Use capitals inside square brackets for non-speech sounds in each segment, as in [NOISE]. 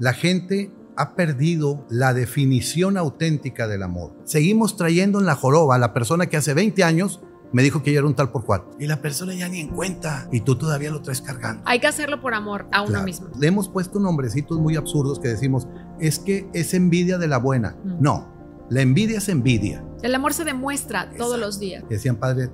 La gente ha perdido la definición auténtica del amor. Seguimos trayendo en la joroba a la persona que hace 20 años me dijo que yo era un tal por cual. Y la persona ya ni en cuenta. Y tú todavía lo traes cargando. Hay que hacerlo por amor a uno mismo. Le hemos puesto nombrecitos muy absurdos que decimos, es que es envidia de la buena. Mm. No, la envidia es envidia. El amor se demuestra todos los días. Decían, padre,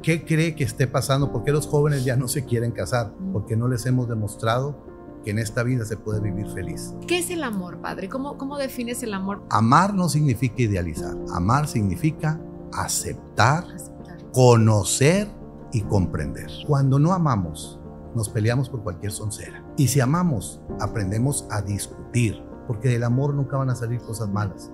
¿qué cree que esté pasando? ¿Por qué los jóvenes ya no se quieren casar? Mm. Porque no les hemos demostrado que en esta vida se puede vivir feliz. ¿Qué es el amor, padre? ¿Cómo, cómo defines el amor? Amar no significa idealizar. Amar significa aceptar, aceptar, conocer y comprender. Cuando no amamos, nos peleamos por cualquier soncera. Y si amamos, aprendemos a discutir, porque del amor nunca van a salir cosas malas.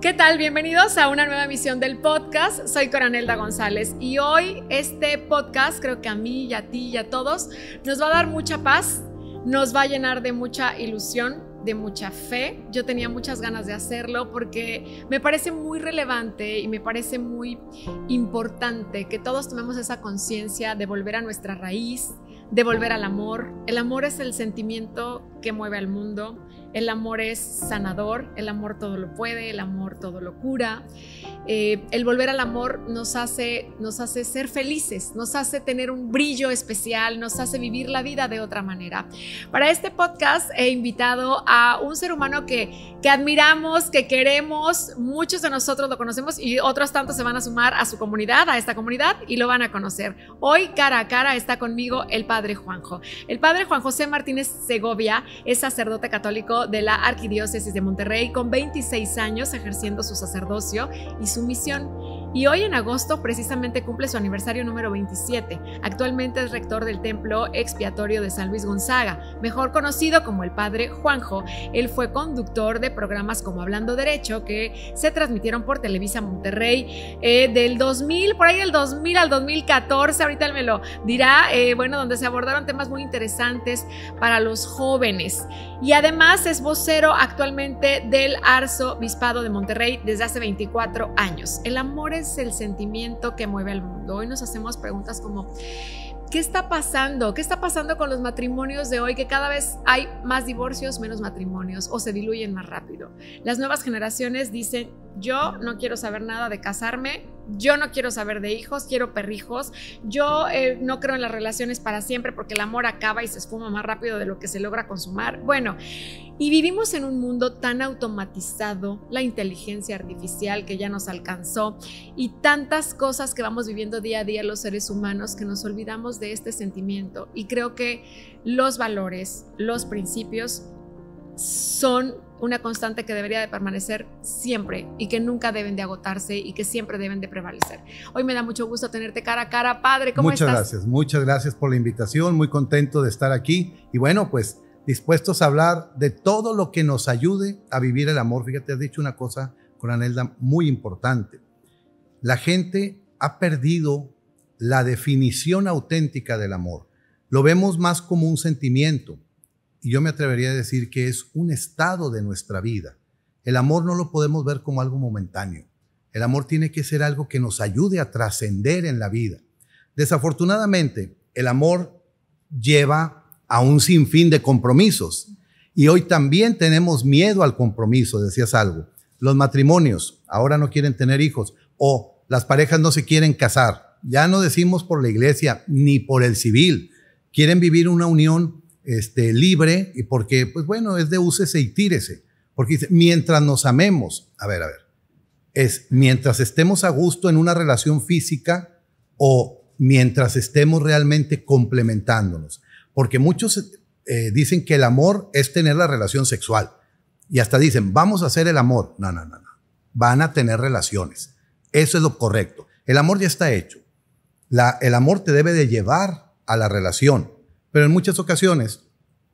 ¿Qué tal? Bienvenidos a una nueva misión del podcast. Soy Coronelda González y hoy este podcast, creo que a mí y a ti y a todos, nos va a dar mucha paz, nos va a llenar de mucha ilusión, de mucha fe. Yo tenía muchas ganas de hacerlo porque me parece muy relevante y me parece muy importante que todos tomemos esa conciencia de volver a nuestra raíz, de volver al amor. El amor es el sentimiento que mueve al mundo. El amor es sanador, el amor todo lo puede, el amor todo lo cura. Eh, el volver al amor nos hace, nos hace ser felices, nos hace tener un brillo especial, nos hace vivir la vida de otra manera. Para este podcast he invitado a un ser humano que, que admiramos, que queremos, muchos de nosotros lo conocemos y otros tantos se van a sumar a su comunidad, a esta comunidad y lo van a conocer. Hoy cara a cara está conmigo el padre Juanjo. El padre Juan José Martínez Segovia es sacerdote católico de la Arquidiócesis de Monterrey con 26 años ejerciendo su sacerdocio y su misión y hoy en agosto precisamente cumple su aniversario número 27. Actualmente es rector del templo expiatorio de San Luis Gonzaga, mejor conocido como el padre Juanjo. Él fue conductor de programas como Hablando Derecho, que se transmitieron por Televisa Monterrey eh, del 2000, por ahí del 2000 al 2014, ahorita él me lo dirá, eh, bueno, donde se abordaron temas muy interesantes para los jóvenes. Y además es vocero actualmente del Arzobispado de Monterrey desde hace 24 años. El amor es el sentimiento que mueve al mundo. Hoy nos hacemos preguntas como, ¿qué está pasando? ¿Qué está pasando con los matrimonios de hoy? Que cada vez hay más divorcios, menos matrimonios o se diluyen más rápido. Las nuevas generaciones dicen, yo no quiero saber nada de casarme, yo no quiero saber de hijos, quiero perrijos, yo eh, no creo en las relaciones para siempre porque el amor acaba y se esfuma más rápido de lo que se logra consumar. Bueno, y vivimos en un mundo tan automatizado, la inteligencia artificial que ya nos alcanzó y tantas cosas que vamos viviendo día a día los seres humanos que nos olvidamos de este sentimiento. Y creo que los valores, los principios son una constante que debería de permanecer siempre y que nunca deben de agotarse y que siempre deben de prevalecer. Hoy me da mucho gusto tenerte cara a cara, padre. ¿Cómo muchas Muchas gracias, muchas gracias por la invitación, muy contento de estar aquí y bueno, pues dispuestos a hablar de todo lo que nos ayude a vivir el amor. Fíjate, has dicho una cosa con Anelda muy importante. La gente ha perdido la definición auténtica del amor. Lo vemos más como un sentimiento y yo me atrevería a decir que es un estado de nuestra vida. El amor no lo podemos ver como algo momentáneo. El amor tiene que ser algo que nos ayude a trascender en la vida. Desafortunadamente, el amor lleva a un sinfín de compromisos. Y hoy también tenemos miedo al compromiso, decías algo. Los matrimonios ahora no quieren tener hijos o las parejas no se quieren casar. Ya no decimos por la iglesia ni por el civil. Quieren vivir una unión este, libre, porque, pues bueno, es de úsese y tírese. Porque mientras nos amemos, a ver, a ver, es mientras estemos a gusto en una relación física o mientras estemos realmente complementándonos. Porque muchos eh, dicen que el amor es tener la relación sexual. Y hasta dicen, vamos a hacer el amor. No, no, no, no. Van a tener relaciones. Eso es lo correcto. El amor ya está hecho. La, el amor te debe de llevar a la relación. Pero en muchas ocasiones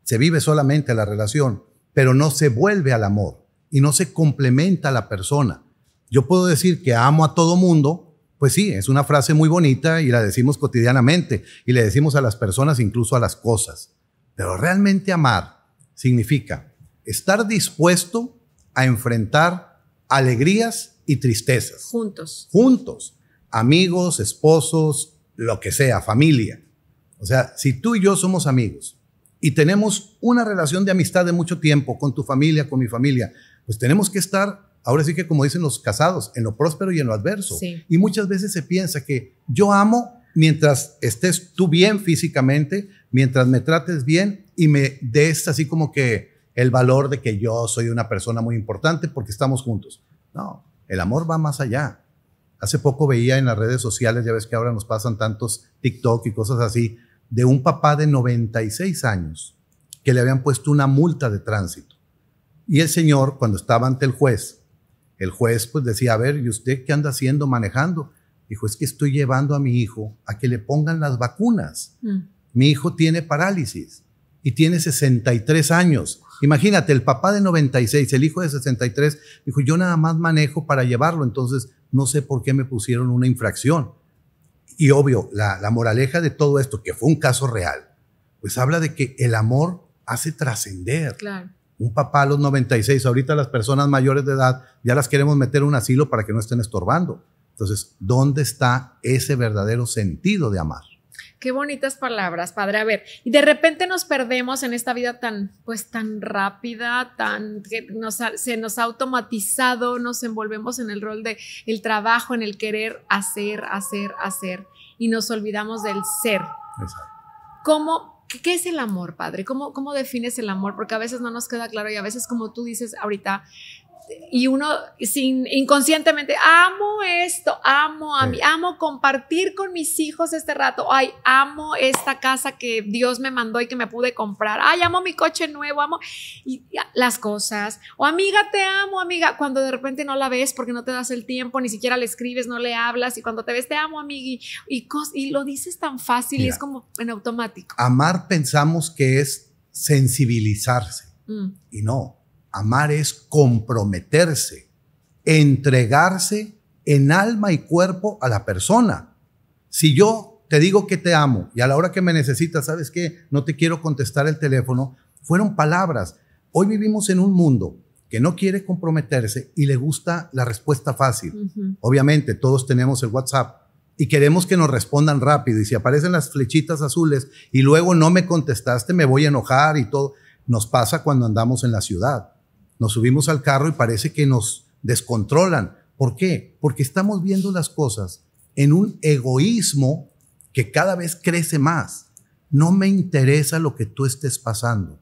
se vive solamente la relación, pero no se vuelve al amor y no se complementa a la persona. Yo puedo decir que amo a todo mundo, pues sí, es una frase muy bonita y la decimos cotidianamente y le decimos a las personas, incluso a las cosas. Pero realmente amar significa estar dispuesto a enfrentar alegrías y tristezas. Juntos. Juntos. Amigos, esposos, lo que sea, familia. O sea, si tú y yo somos amigos y tenemos una relación de amistad de mucho tiempo con tu familia, con mi familia, pues tenemos que estar, ahora sí que como dicen los casados, en lo próspero y en lo adverso. Y muchas veces se piensa que yo amo mientras estés tú bien físicamente, mientras me trates bien y me des así como que el valor de que yo soy una persona muy importante porque estamos juntos. No, el amor va más allá. Hace poco veía en las redes sociales, ya ves que ahora nos pasan tantos TikTok y cosas así, de un papá de 96 años que le habían puesto una multa de tránsito. Y el señor, cuando estaba ante el juez, el juez pues decía, a ver, ¿y usted qué anda haciendo manejando? Dijo, es que estoy llevando a mi hijo a que le pongan las vacunas. Mm. Mi hijo tiene parálisis y tiene 63 años. Imagínate, el papá de 96, el hijo de 63, dijo, yo nada más manejo para llevarlo, entonces no sé por qué me pusieron una infracción. Y obvio, la, moraleja de todo esto, que fue un caso real, pues habla de que el amor hace trascender. Un papá a los 96, ahorita las personas mayores de edad ya las queremos meter en un asilo para que no estén estorbando. Entonces, ¿dónde está ese verdadero sentido de amar? Qué bonitas palabras, padre. A ver, y de repente nos perdemos en esta vida tan, pues tan rápida, tan que nos, se nos ha automatizado, nos envolvemos en el rol de el trabajo, en el querer hacer, hacer, hacer, y nos olvidamos del ser. Exacto. ¿Cómo, ¿Qué es el amor, padre? ¿Cómo, ¿Cómo defines el amor? Porque a veces no nos queda claro y a veces, como tú dices ahorita, y uno sin, inconscientemente, amo esto, amo a mi amo compartir con mis hijos este rato, ay, amo esta casa que Dios me mandó y que me pude comprar, ay, amo mi coche nuevo, amo y, las cosas, o amiga, te amo, amiga, cuando de repente no la ves porque no te das el tiempo, ni siquiera le escribes, no le hablas, y cuando te ves, te amo, amiga. y, y lo dices tan fácil y es como en automático. Amar pensamos que es sensibilizarse, mm. y no Amar es comprometerse, entregarse en alma y cuerpo a la persona. Si yo te digo que te amo y a la hora que me necesitas, sabes qué? no te quiero contestar el teléfono, fueron palabras. Hoy vivimos en un mundo que no quiere comprometerse y le gusta la respuesta fácil. Obviamente, todos tenemos el WhatsApp y queremos que nos respondan rápido y si aparecen las flechitas azules y luego no me contestaste, me voy a enojar y todo. Nos pasa cuando andamos en la ciudad. Nos subimos al carro y parece que nos descontrolan. ¿Por qué? Porque estamos viendo las cosas en un egoísmo que cada vez crece más. No me interesa lo que tú estés pasando.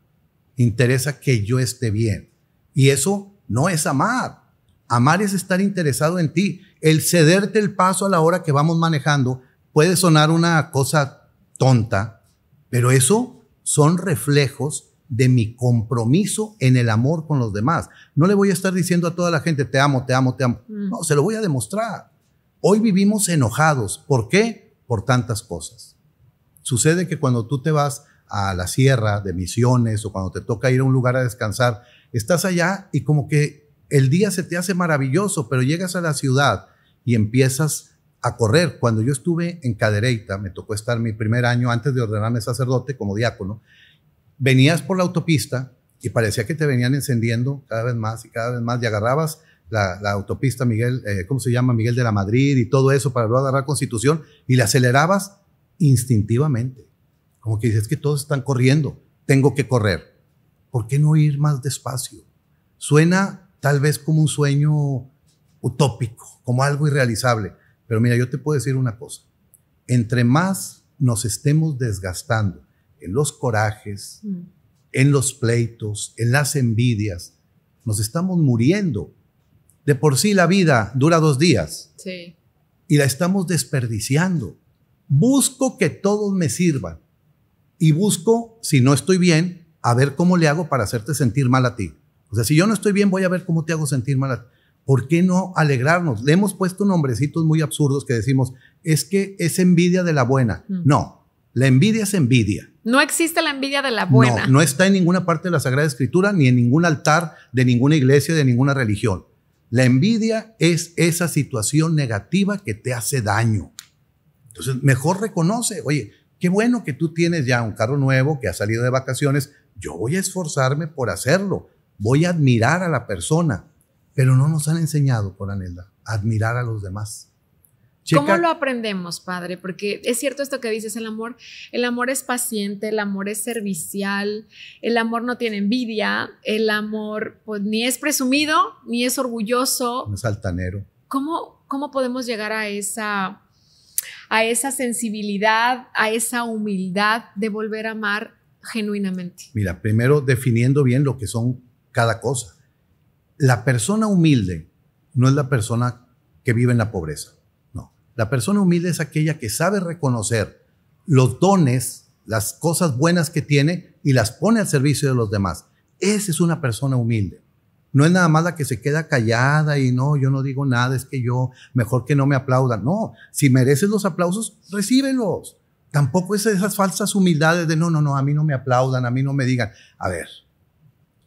Interesa que yo esté bien. Y eso no es amar. Amar es estar interesado en ti. El cederte el paso a la hora que vamos manejando puede sonar una cosa tonta, pero eso son reflejos de mi compromiso en el amor con los demás. No le voy a estar diciendo a toda la gente, te amo, te amo, te amo. Mm. No, se lo voy a demostrar. Hoy vivimos enojados. ¿Por qué? Por tantas cosas. Sucede que cuando tú te vas a la sierra de misiones o cuando te toca ir a un lugar a descansar, estás allá y como que el día se te hace maravilloso, pero llegas a la ciudad y empiezas a correr. Cuando yo estuve en Cadereita, me tocó estar mi primer año antes de ordenarme sacerdote como diácono, venías por la autopista y parecía que te venían encendiendo cada vez más y cada vez más y agarrabas la, autopista Miguel, eh, ¿cómo se llama? Miguel de la Madrid y todo eso para luego agarrar Constitución y la acelerabas instintivamente. Como que dices que todos están corriendo, tengo que correr. ¿Por qué no ir más despacio? Suena tal vez como un sueño utópico, como algo irrealizable. Pero mira, yo te puedo decir una cosa. Entre más nos estemos desgastando en los corajes, mm. en los pleitos, en las envidias. Nos estamos muriendo. De por sí la vida dura dos días y la estamos desperdiciando. Busco que todos me sirvan y busco, si no estoy bien, a ver cómo le hago para hacerte sentir mal a ti. O sea, si yo no estoy bien, voy a ver cómo te hago sentir mal a ti. ¿Por qué no alegrarnos? Le hemos puesto nombrecitos muy absurdos que decimos, es que es envidia de la buena. Mm. No, la envidia es envidia. No existe la envidia de la buena. No, está en ninguna parte de la Sagrada Escritura, ni en ningún altar de ninguna iglesia, de ninguna religión. La envidia es esa situación negativa que te hace daño. Entonces, mejor reconoce, oye, qué bueno que tú tienes ya un carro nuevo, que ha salido de vacaciones, yo voy a esforzarme por hacerlo, voy a admirar a la persona, pero no nos han enseñado, por Anelda, admirar a los demás. ¿Cómo lo aprendemos, padre? Porque es cierto esto que dices, el amor, el amor es paciente, el amor es servicial, el amor no tiene envidia, el amor pues, ni es presumido, ni es orgulloso. No es altanero. ¿Cómo, cómo podemos llegar a esa, a esa sensibilidad, a esa humildad de volver a amar genuinamente? Mira, primero definiendo bien lo que son cada cosa. La persona humilde no es la persona que vive en la pobreza. La persona humilde es aquella que sabe reconocer los dones, las cosas buenas que tiene y las pone al servicio de los demás. Esa es una persona humilde. No es nada más la que se queda callada y no, yo no digo nada, es que yo, mejor que no me aplaudan. No, si mereces los aplausos, recíbelos. Tampoco es esas falsas humildades de no, no, no, a mí no me aplaudan, a mí no me digan. A ver,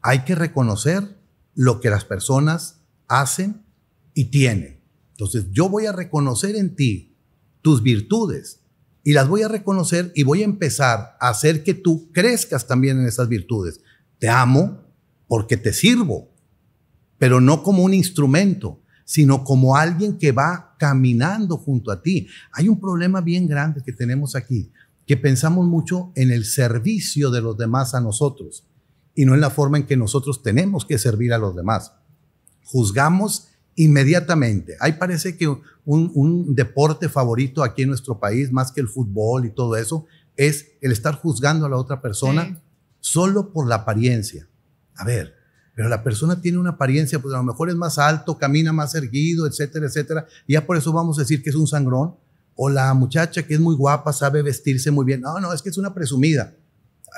hay que reconocer lo que las personas hacen y tienen entonces yo voy a reconocer en ti tus virtudes y las voy a reconocer y voy a empezar a hacer que tú crezcas también en esas virtudes. Te amo porque te sirvo, pero no como un instrumento, sino como alguien que va caminando junto a ti. Hay un problema bien grande que tenemos aquí, que pensamos mucho en el servicio de los demás a nosotros y no en la forma en que nosotros tenemos que servir a los demás. Juzgamos inmediatamente. Ahí parece que un, deporte favorito aquí en nuestro país, más que el fútbol y todo eso, es el estar juzgando a la otra persona solo por la apariencia. A ver, pero la persona tiene una apariencia, pues a lo mejor es más alto, camina más erguido, etcétera, etcétera. Y ya por eso vamos a decir que es un sangrón. O la muchacha que es muy guapa, sabe vestirse muy bien. No, no, es que es una presumida.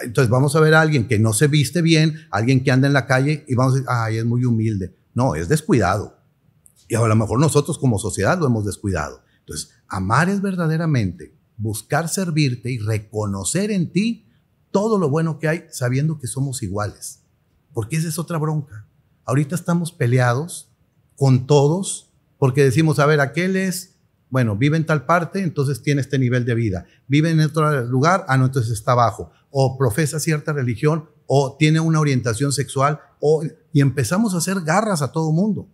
Entonces vamos a ver a alguien que no se viste bien, alguien que anda en la calle y vamos a decir, ay, es muy humilde. No, es descuidado y a lo mejor nosotros como sociedad lo hemos descuidado. Entonces, amar es verdaderamente buscar servirte y reconocer en ti todo lo bueno que hay sabiendo que somos iguales. Porque esa es otra bronca. Ahorita estamos peleados con todos porque decimos, a ver, aquel es, bueno, vive en tal parte, entonces tiene este nivel de vida. Vive en otro lugar, ah, no, entonces está abajo. O profesa cierta religión, o tiene una orientación sexual, o, y empezamos a hacer garras a todo mundo.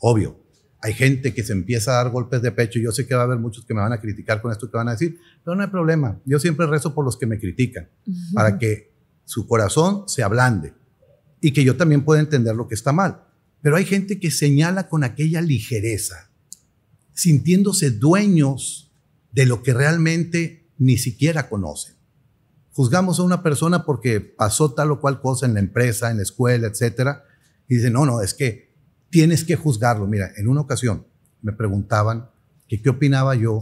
Obvio, hay gente que se empieza a dar golpes de pecho. Yo sé que va a haber muchos que me van a criticar con esto que van a decir, pero no hay problema. Yo siempre rezo por los que me critican, para que su corazón se ablande y que yo también pueda entender lo que está mal. Pero hay gente que señala con aquella ligereza, sintiéndose dueños de lo que realmente ni siquiera conocen. Juzgamos a una persona porque pasó tal o cual cosa en la empresa, en la escuela, etcétera, y dicen, no, no, es que tienes que juzgarlo. Mira, en una ocasión me preguntaban que qué opinaba yo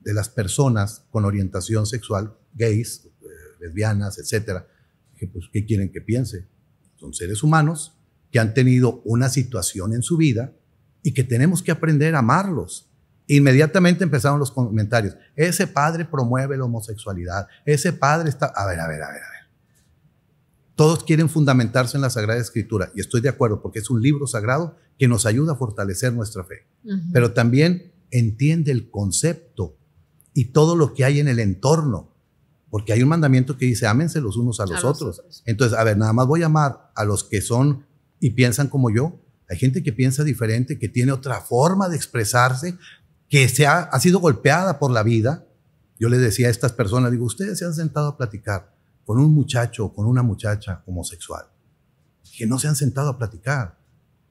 de las personas con orientación sexual, gays, eh, lesbianas, etcétera. Que, pues, ¿qué quieren que piense? Son seres humanos que han tenido una situación en su vida y que tenemos que aprender a amarlos. Inmediatamente empezaron los comentarios. Ese padre promueve la homosexualidad. Ese padre está... a ver, a ver, a ver. Todos quieren fundamentarse en la Sagrada Escritura y estoy de acuerdo porque es un libro sagrado que nos ayuda a fortalecer nuestra fe. Pero también entiende el concepto y todo lo que hay en el entorno. Porque hay un mandamiento que dice, ámense los unos a, los, otros. Entonces, a ver, nada más voy a amar a los que son y piensan como yo. Hay gente que piensa diferente, que tiene otra forma de expresarse, que se ha, ha sido golpeada por la vida. Yo les decía a estas personas, digo, ustedes se han sentado a platicar con un muchacho o con una muchacha homosexual, que no se han sentado a platicar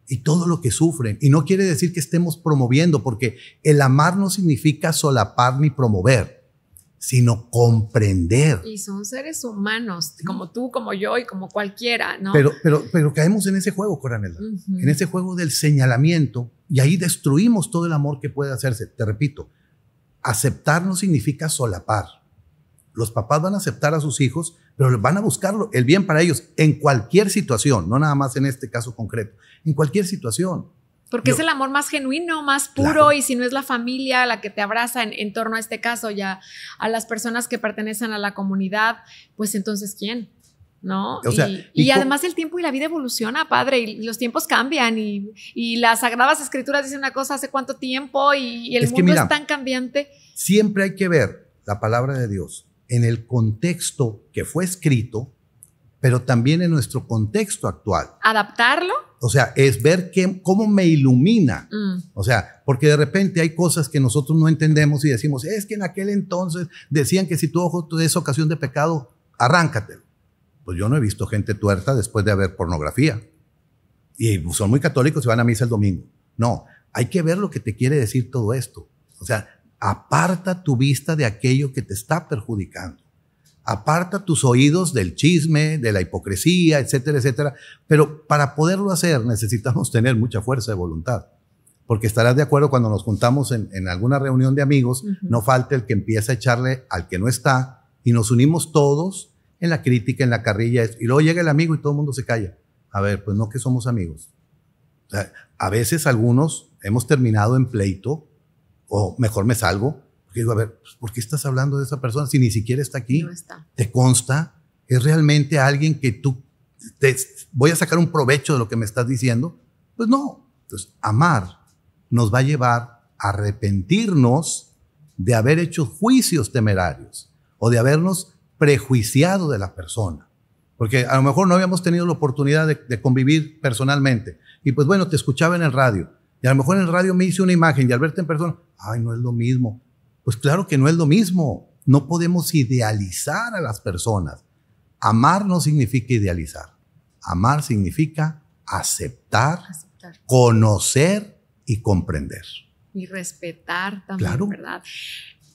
y todo lo que sufren. Y no quiere decir que estemos promoviendo, porque el amar no significa solapar ni promover, sino comprender. Y son seres humanos, como tú, como yo y como cualquiera, ¿no? Pero, pero, pero caemos en ese juego, Coranela, en ese juego del señalamiento y ahí destruimos todo el amor que puede hacerse. Te repito, aceptar no significa solapar. Los papás van a aceptar a sus hijos pero van a buscarlo el bien para ellos en cualquier situación, no nada más en este caso concreto, en cualquier situación. Porque es el amor más genuino, más puro, y si no es la familia la que te abraza en, torno a este caso, ya a las personas que pertenecen a la comunidad, pues entonces ¿quién? ¿No? y, además el tiempo y la vida evoluciona, padre, y los tiempos cambian, y, las sagradas escrituras dicen una cosa hace cuánto tiempo, y, el mundo es tan cambiante. Siempre hay que ver la palabra de Dios en el contexto que fue escrito, pero también en nuestro contexto actual. ¿Adaptarlo? O sea, es ver qué, cómo me ilumina. Mm. O sea, porque de repente hay cosas que nosotros no entendemos y decimos, es que en aquel entonces decían que si tu ojo es ocasión de pecado, arráncatelo. Pues yo no he visto gente tuerta después de haber pornografía. Y son muy católicos y van a misa el domingo. No, hay que ver lo que te quiere decir todo esto. O sea, Aparta tu vista de aquello que te está perjudicando. Aparta tus oídos del chisme, de la hipocresía, etcétera, etcétera. Pero para poderlo hacer necesitamos tener mucha fuerza de voluntad. Porque estarás de acuerdo cuando nos juntamos en, alguna reunión de amigos, no falta el que empieza a echarle al que no está y nos unimos todos en la crítica, en la carrilla. Y luego llega el amigo y todo el mundo se calla. A ver, pues no que somos amigos. O sea, a veces algunos hemos terminado en pleito o mejor me salgo. Porque digo, a ver, pues, ¿por qué estás hablando de esa persona si ni siquiera está aquí? ¿Te consta? ¿Es realmente alguien que tú te, voy a sacar un provecho de lo que me estás diciendo? Pues no. Entonces, amar nos va a llevar a arrepentirnos de haber hecho juicios temerarios o de habernos prejuiciado de la persona. Porque a lo mejor no habíamos tenido la oportunidad de convivir personalmente. Y pues bueno, te escuchaba en el radio y a lo mejor en el radio me hice una imagen y al verte en persona, ay, no es lo mismo. Pues claro que no es lo mismo. No podemos idealizar a las personas. Amar no significa idealizar. Amar significa aceptar, conocer y comprender. Y respetar también, claro. ¿verdad?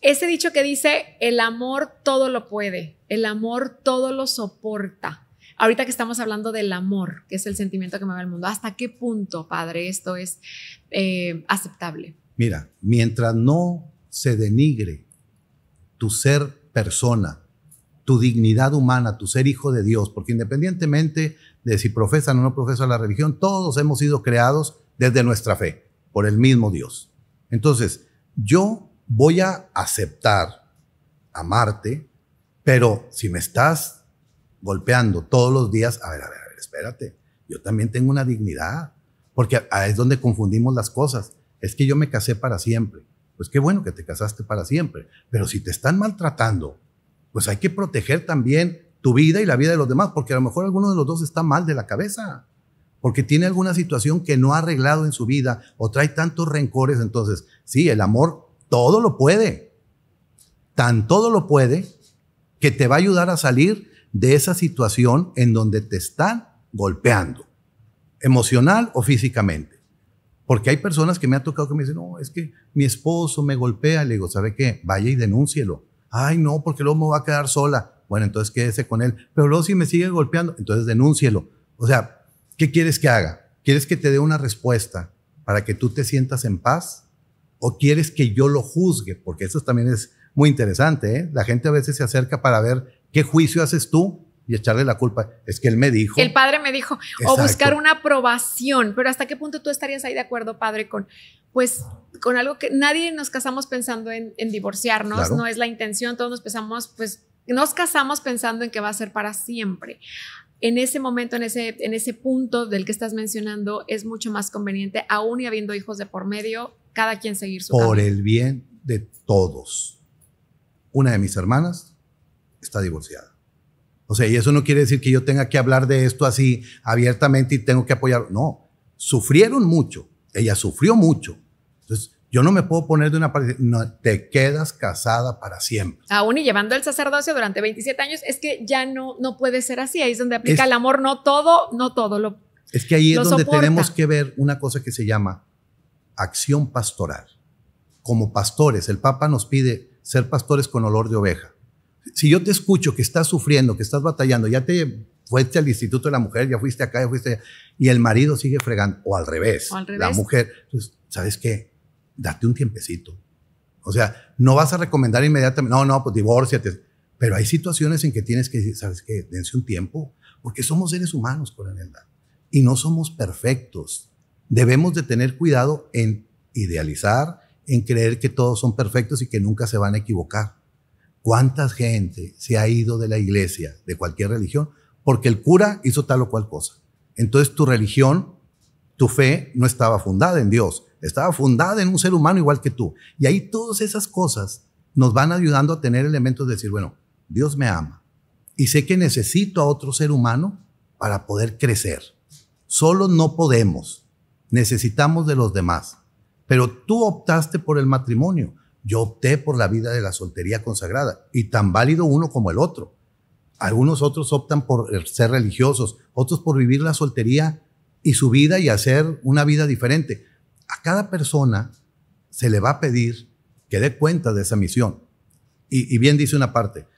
Ese dicho que dice, el amor todo lo puede, el amor todo lo soporta ahorita que estamos hablando del amor, que es el sentimiento que mueve el mundo, ¿hasta qué punto, padre, esto es eh, aceptable? Mira, mientras no se denigre tu ser persona, tu dignidad humana, tu ser hijo de Dios, porque independientemente de si profesan o no profesan la religión, todos hemos sido creados desde nuestra fe, por el mismo Dios. Entonces, yo voy a aceptar amarte, pero si me estás golpeando todos los días, a ver, a ver, a ver, espérate, yo también tengo una dignidad, porque es donde confundimos las cosas. Es que yo me casé para siempre. Pues qué bueno que te casaste para siempre, pero si te están maltratando, pues hay que proteger también tu vida y la vida de los demás, porque a lo mejor alguno de los dos está mal de la cabeza, porque tiene alguna situación que no ha arreglado en su vida o trae tantos rencores. Entonces, sí, el amor todo lo puede, tan todo lo puede que te va a ayudar a salir de esa situación en donde te están golpeando, emocional o físicamente. Porque hay personas que me ha tocado que me dicen, no, es que mi esposo me golpea. Le digo, ¿sabe qué? Vaya y denúncielo. Ay, no, porque luego me va a quedar sola. Bueno, entonces quédese con él. Pero luego si me sigue golpeando, entonces denúncielo. O sea, ¿qué quieres que haga? ¿Quieres que te dé una respuesta para que tú te sientas en paz? ¿O quieres que yo lo juzgue? Porque eso también es muy interesante. ¿eh? La gente a veces se acerca para ver ¿Qué juicio haces tú? Y echarle la culpa. Es que él me dijo. El padre me dijo. O buscar una aprobación. Pero ¿hasta qué punto tú estarías ahí de acuerdo, padre, con, pues, con algo que nadie nos casamos pensando en, divorciarnos? No es la intención. Todos nos pensamos, pues, nos casamos pensando en que va a ser para siempre en ese momento, en ese, en ese punto del que estás mencionando, es mucho más conveniente, aún y habiendo hijos de por medio, cada quien seguir su Por el bien de todos. Una de mis hermanas está divorciada. O sea, y eso no quiere decir que yo tenga que hablar de esto así abiertamente y tengo que apoyar. No, sufrieron mucho, ella sufrió mucho. Entonces, yo no me puedo poner de una parte, no, te quedas casada para siempre. Aún y llevando el sacerdocio durante 27 años, es que ya no, no puede ser así, ahí es donde aplica el amor, no todo, no todo. Lo, es que ahí es donde tenemos que ver una cosa que se llama acción pastoral. Como pastores, el Papa nos pide ser pastores con olor de oveja si yo te escucho que estás sufriendo, que estás batallando, ya te fuiste al Instituto de la Mujer, ya fuiste acá, ya fuiste y el marido sigue fregando, o al revés, la mujer, pues, ¿sabes qué? Date un tiempecito. O sea, no vas a recomendar inmediatamente, no, no, pues divórciate. Pero hay situaciones en que tienes que decir, ¿sabes qué? Dense un tiempo, porque somos seres humanos, por ende, Y no somos perfectos. Debemos de tener cuidado en idealizar, en creer que todos son perfectos y que nunca se van a equivocar. Cuántas gente se ha ido de la iglesia, de cualquier religión, porque el cura hizo tal o cual cosa? Entonces tu religión, tu fe no estaba fundada en Dios, estaba fundada en un ser humano igual que tú. Y ahí todas esas cosas nos van ayudando a tener elementos de decir, bueno, Dios me ama y sé que necesito a otro ser humano para poder crecer. Solo no podemos, necesitamos de los demás. Pero tú optaste por el matrimonio, yo opté por la vida de la soltería consagrada y tan válido uno como el otro. Algunos otros optan por ser religiosos, otros por vivir la soltería y su vida y hacer una vida diferente. A cada persona se le va a pedir que dé cuenta de esa misión. Y, bien dice una parte,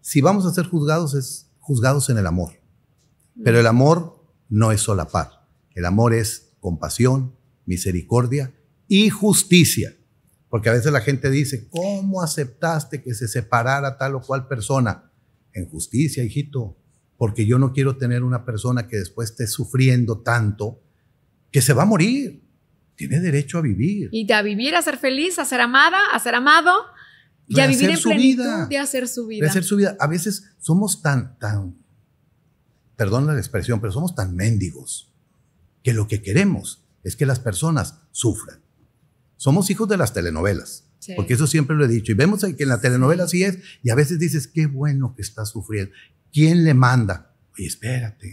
si vamos a ser juzgados es juzgados en el amor. Mm. Pero el amor no es solapar. El amor es compasión, misericordia y justicia. Porque a veces la gente dice, ¿cómo aceptaste que se separara tal o cual persona? En justicia, hijito, porque yo no quiero tener una persona que después esté sufriendo tanto que se va a morir. Tiene derecho a vivir. Y a vivir, a ser feliz, a ser amada, a ser amado y a vivir en vida. de hacer su vida. De hacer su vida. A veces somos tan, tan, perdón la expresión, pero somos tan mendigos que lo que queremos es que las personas sufran somos hijos de las telenovelas. Porque eso siempre lo he dicho. Y vemos que en la telenovela así es. Y a veces dices, qué bueno que está sufriendo. ¿Quién le manda? Oye, espérate.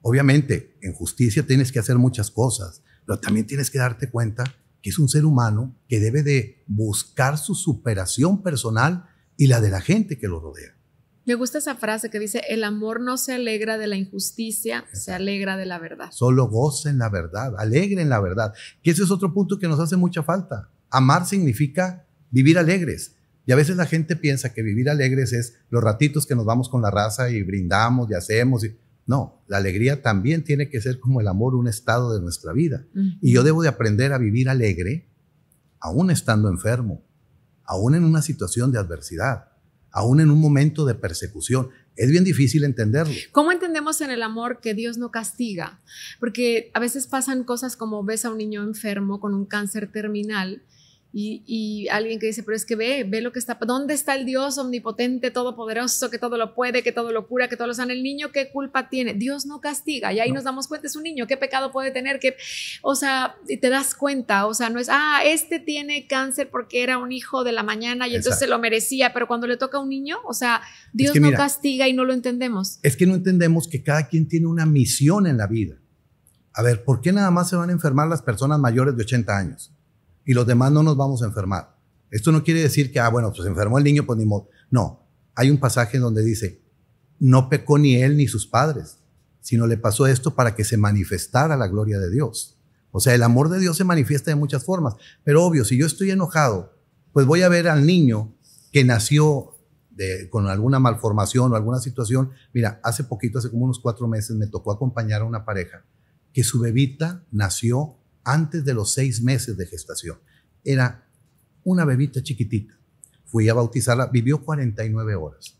Obviamente, en justicia tienes que hacer muchas cosas, pero también tienes que darte cuenta que es un ser humano que debe de buscar su superación personal y la de la gente que lo rodea. Me gusta esa frase que dice, el amor no se alegra de la injusticia, se alegra de la verdad. Solo en la verdad, alegren la verdad. Que ese es otro punto que nos hace mucha falta. Amar significa vivir alegres. Y a veces la gente piensa que vivir alegres es los ratitos que nos vamos con la raza y brindamos y hacemos. Y... No, la alegría también tiene que ser como el amor, un estado de nuestra vida. Y yo debo de aprender a vivir alegre, aún estando enfermo, aún en una situación de adversidad aún en un momento de persecución. Es bien difícil entenderlo. ¿Cómo entendemos en el amor que Dios no castiga? Porque a veces pasan cosas como ves a un niño enfermo con un cáncer terminal y, alguien que dice, pero es que ve, ve lo que está, ¿dónde está el Dios omnipotente, todopoderoso, que todo lo puede, que todo lo cura, que todo lo sana? El niño, ¿qué culpa tiene? Dios no castiga, y ahí nos damos cuenta, es un niño, ¿qué pecado puede tener? que o sea, te das cuenta, o sea, no es, ah, este tiene cáncer porque era un hijo de la mañana y entonces se lo merecía, pero cuando le toca a un niño, o sea, Dios no castiga y no lo entendemos. Es que no entendemos que cada quien tiene una misión en la vida. A ver, ¿por qué nada más se van a enfermar las personas mayores de 80 años? y los demás no nos vamos a enfermar. Esto no quiere decir que, ah, bueno, pues enfermó el niño, pues ni modo. No, hay un pasaje donde dice, no pecó ni él ni sus padres, sino le pasó esto para que se manifestara la gloria de Dios. O sea, el amor de Dios se manifiesta de muchas formas, pero obvio, si yo estoy enojado, pues voy a ver al niño que nació con alguna malformación o alguna situación. Mira, hace poquito, hace como unos cuatro meses, me tocó acompañar a una pareja que su bebita nació antes de los seis meses de gestación. Era una bebita chiquitita. Fui a bautizarla, vivió 49 horas.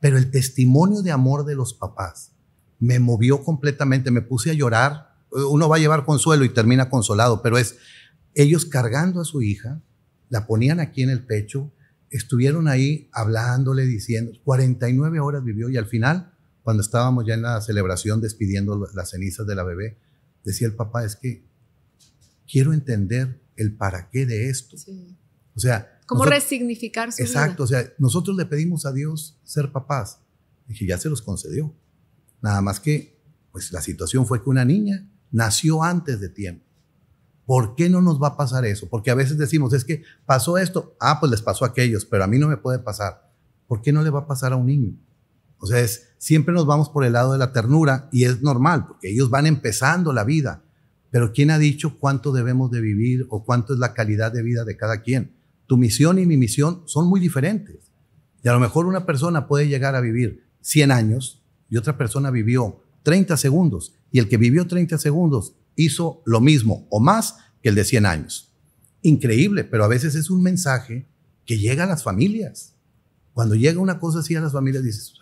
Pero el testimonio de amor de los papás me movió completamente, me puse a llorar. Uno va a llevar consuelo y termina consolado, pero es ellos cargando a su hija, la ponían aquí en el pecho, estuvieron ahí hablándole, diciendo, 49 horas vivió y al final, cuando estábamos ya en la celebración despidiendo las cenizas de la bebé, decía el papá, es que quiero entender el para qué de esto. O sea... ¿Cómo resignificarse? resignificar Exacto, o sea, nosotros le pedimos a Dios ser papás y que ya se los concedió. Nada más que, pues la situación fue que una niña nació antes de tiempo. ¿Por qué no nos va a pasar eso? Porque a veces decimos, es que pasó esto, ah, pues les pasó a aquellos, pero a mí no me puede pasar. ¿Por qué no le va a pasar a un niño? O sea, es, siempre nos vamos por el lado de la ternura y es normal, porque ellos van empezando la vida. Pero ¿quién ha dicho cuánto debemos de vivir o cuánto es la calidad de vida de cada quien? Tu misión y mi misión son muy diferentes. Y a lo mejor una persona puede llegar a vivir 100 años y otra persona vivió 30 segundos. Y el que vivió 30 segundos hizo lo mismo o más que el de 100 años. Increíble, pero a veces es un mensaje que llega a las familias. Cuando llega una cosa así a las familias, dices,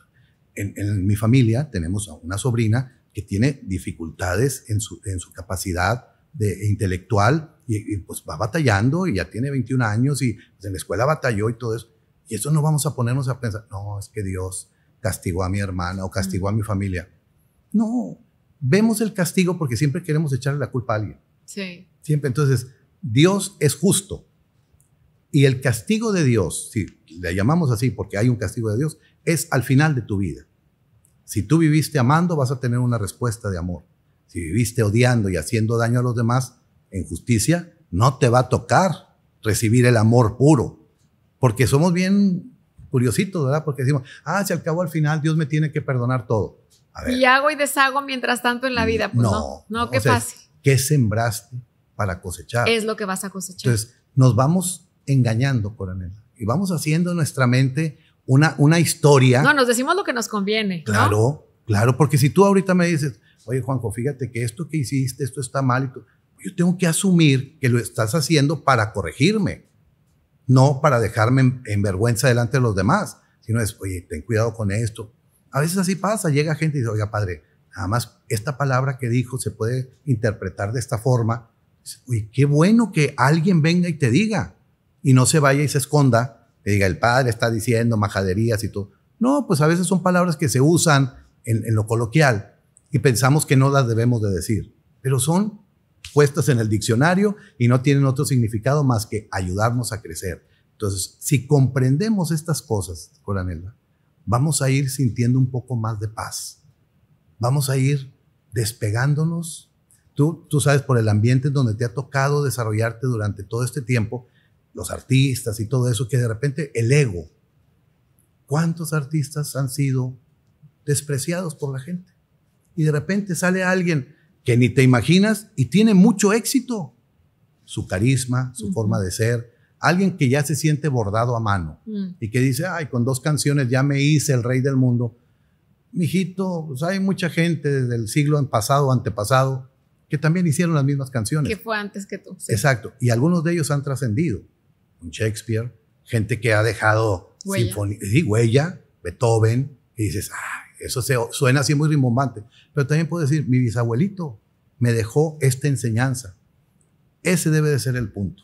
en, en mi familia tenemos a una sobrina que tiene dificultades en su, capacidad de, e intelectual y, pues va batallando y ya tiene 21 años y pues, en la escuela batalló y todo eso. Y eso no vamos a ponernos a pensar, no, es que Dios castigó a mi hermana o castigó a mm. mi familia. No, vemos el castigo porque siempre queremos echarle la culpa a alguien. Sí. Siempre. Entonces, Dios es justo. Y el castigo de Dios, si le llamamos así porque hay un castigo de Dios, es al final de tu vida. Si tú viviste amando, vas a tener una respuesta de amor. Si viviste odiando y haciendo daño a los demás en justicia, no te va a tocar recibir el amor puro. Porque somos bien curiositos, ¿verdad? Porque decimos, ah, si al cabo al final Dios me tiene que perdonar todo. y hago y deshago mientras tanto en la mm, vida. Pues, no, no, qué ¿Qué sembraste para cosechar? Es lo que vas a cosechar. Entonces, nos vamos engañando, coronel. Y vamos haciendo nuestra mente una, historia. No, nos decimos lo que nos conviene. Claro, claro, porque si tú ahorita me dices, oye Juanjo, fíjate que esto que hiciste, esto está mal, yo tengo que asumir que lo estás haciendo para corregirme, no para dejarme en, vergüenza delante de los demás, sino es, oye, ten cuidado con esto. A veces así pasa, llega gente y dice, oiga padre, nada más esta palabra que dijo se puede interpretar de esta forma. Oye, qué bueno que alguien venga y te diga y no se vaya y se esconda diga, el padre está diciendo majaderías y todo. No, pues a veces son palabras que se usan en, lo coloquial y pensamos que no las debemos de decir, pero son puestas en el diccionario y no tienen otro significado más que ayudarnos a crecer. Entonces, si comprendemos estas cosas, coronel vamos a ir sintiendo un poco más de paz. Vamos a ir despegándonos. Tú, tú sabes por el ambiente donde te ha tocado desarrollarte durante todo este tiempo los artistas y todo eso, que de repente el ego. ¿Cuántos artistas han sido despreciados por la gente? Y de repente sale alguien que ni te imaginas y tiene mucho éxito. Su carisma, su forma de ser, alguien que ya se siente bordado a mano mm. y que dice, ay, con dos canciones ya me hice el rey del mundo. Mijito, pues hay mucha gente del siglo pasado, antepasado, que también hicieron las mismas canciones. Que fue antes que tú. Exacto. Y algunos de ellos han trascendido. Shakespeare, gente que ha dejado huella, sinfonía, sí, huella Beethoven, y dices, ah, eso se, suena así muy rimbombante. Pero también puedo decir, mi bisabuelito me dejó esta enseñanza. Ese debe de ser el punto.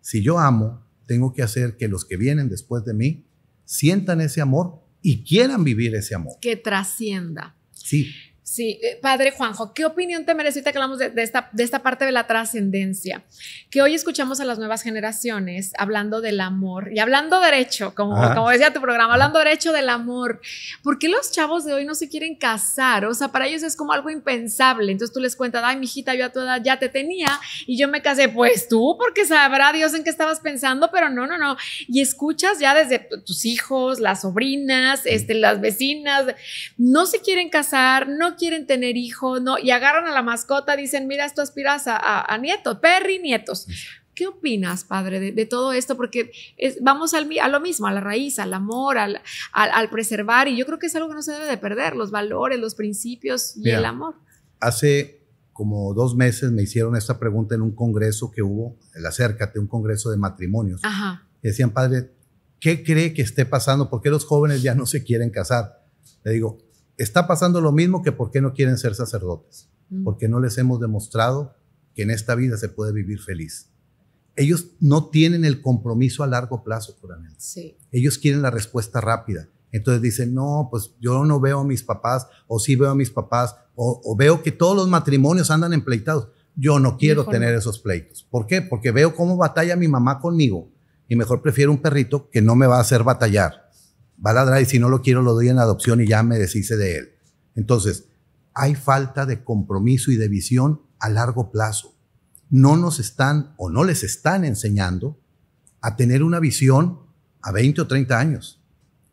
Si yo amo, tengo que hacer que los que vienen después de mí sientan ese amor y quieran vivir ese amor. Que trascienda. Sí. Sí, eh, padre Juanjo, ¿qué opinión te merece que hablamos de, esta, parte de la trascendencia? Que hoy escuchamos a las nuevas generaciones hablando del amor y hablando derecho, como, como decía tu programa, hablando derecho del amor. ¿Por qué los chavos de hoy no se quieren casar? O sea, para ellos es como algo impensable. Entonces tú les cuentas, ay, mijita, yo a tu edad ya te tenía y yo me casé. Pues tú, porque sabrá Dios en qué estabas pensando, pero no, no, no. Y escuchas ya desde tus hijos, las sobrinas, este, las vecinas, no se quieren casar, no quieren quieren tener hijos, no, y agarran a la mascota, dicen, mira, esto aspiras a, nietos, perri nietos. ¿Qué opinas, padre, de, todo esto? Porque vamos al, a lo mismo, a la raíz, al amor, al, preservar, y yo creo que es algo que no se debe de perder, los valores, los principios y el amor. Hace como dos meses me hicieron esta pregunta en un congreso que hubo, el Acércate, un congreso de matrimonios. Ajá. decían, padre, ¿qué cree que esté pasando? ¿Por qué los jóvenes ya no se quieren casar? Le digo, está pasando lo mismo que por qué no quieren ser sacerdotes, mm. porque no les hemos demostrado que en esta vida se puede vivir feliz. Ellos no tienen el compromiso a largo plazo, Coronel. Ellos quieren la respuesta rápida. Entonces dicen, no, pues yo no veo a mis papás, o sí veo a mis papás, o, veo que todos los matrimonios andan empleitados. Yo no quiero tener esos pleitos. ¿Por qué? Porque veo cómo batalla mi mamá conmigo y mejor prefiero un perrito que no me va a hacer batallar va a ladrar y si no lo quiero lo doy en adopción y ya me deshice de él. Entonces, hay falta de compromiso y de visión a largo plazo. No nos están o no les están enseñando a tener una visión a 20 o 30 años.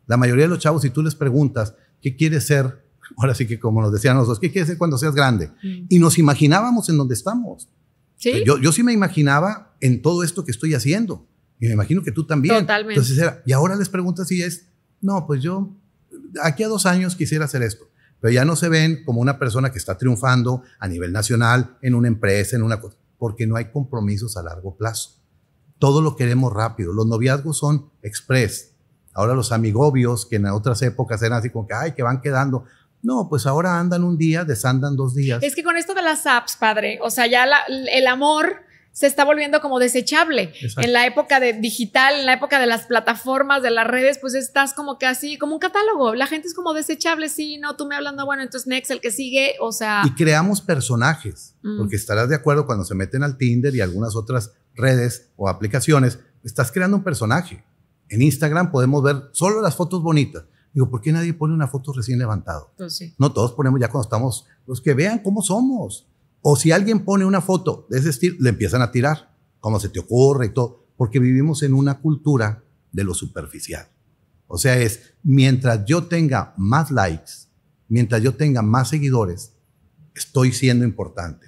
La mayoría de los chavos, si tú les preguntas, ¿qué quieres ser? [LAUGHS] Ahora sí que como nos decían los dos, ¿qué quieres ser cuando seas grande? Mm. Y nos imaginábamos en donde estamos. Yo, yo sí me imaginaba en todo esto que estoy haciendo. Y me imagino que tú también. Entonces era, y ahora les preguntas si es, no, pues yo aquí a dos años quisiera hacer esto, pero ya no se ven como una persona que está triunfando a nivel nacional, en una empresa, en una cosa, porque no hay compromisos a largo plazo. Todo lo queremos rápido. Los noviazgos son express. Ahora los amigobios, que en otras épocas eran así como que, ay, que van quedando. No, pues ahora andan un día, desandan dos días. Es que con esto de las apps, padre, o sea, ya el amor se está volviendo como desechable. En la época de digital, en la época de las plataformas, de las redes, pues estás como que así, como un catálogo. La gente es como desechable, sí, no, tú me hablando, bueno, entonces next, el que sigue, o sea... Y creamos personajes, mm. porque estarás de acuerdo cuando se meten al Tinder y algunas otras redes o aplicaciones, estás creando un personaje. En Instagram podemos ver solo las fotos bonitas. Digo, ¿por qué nadie pone una foto recién levantada? Pues no todos ponemos ya cuando estamos, los que vean cómo somos. O si alguien pone una foto de ese estilo, le empiezan a tirar, como se te ocurre y todo, porque vivimos en una cultura de lo superficial. O sea, es mientras yo tenga más likes, mientras yo tenga más seguidores, estoy siendo importante.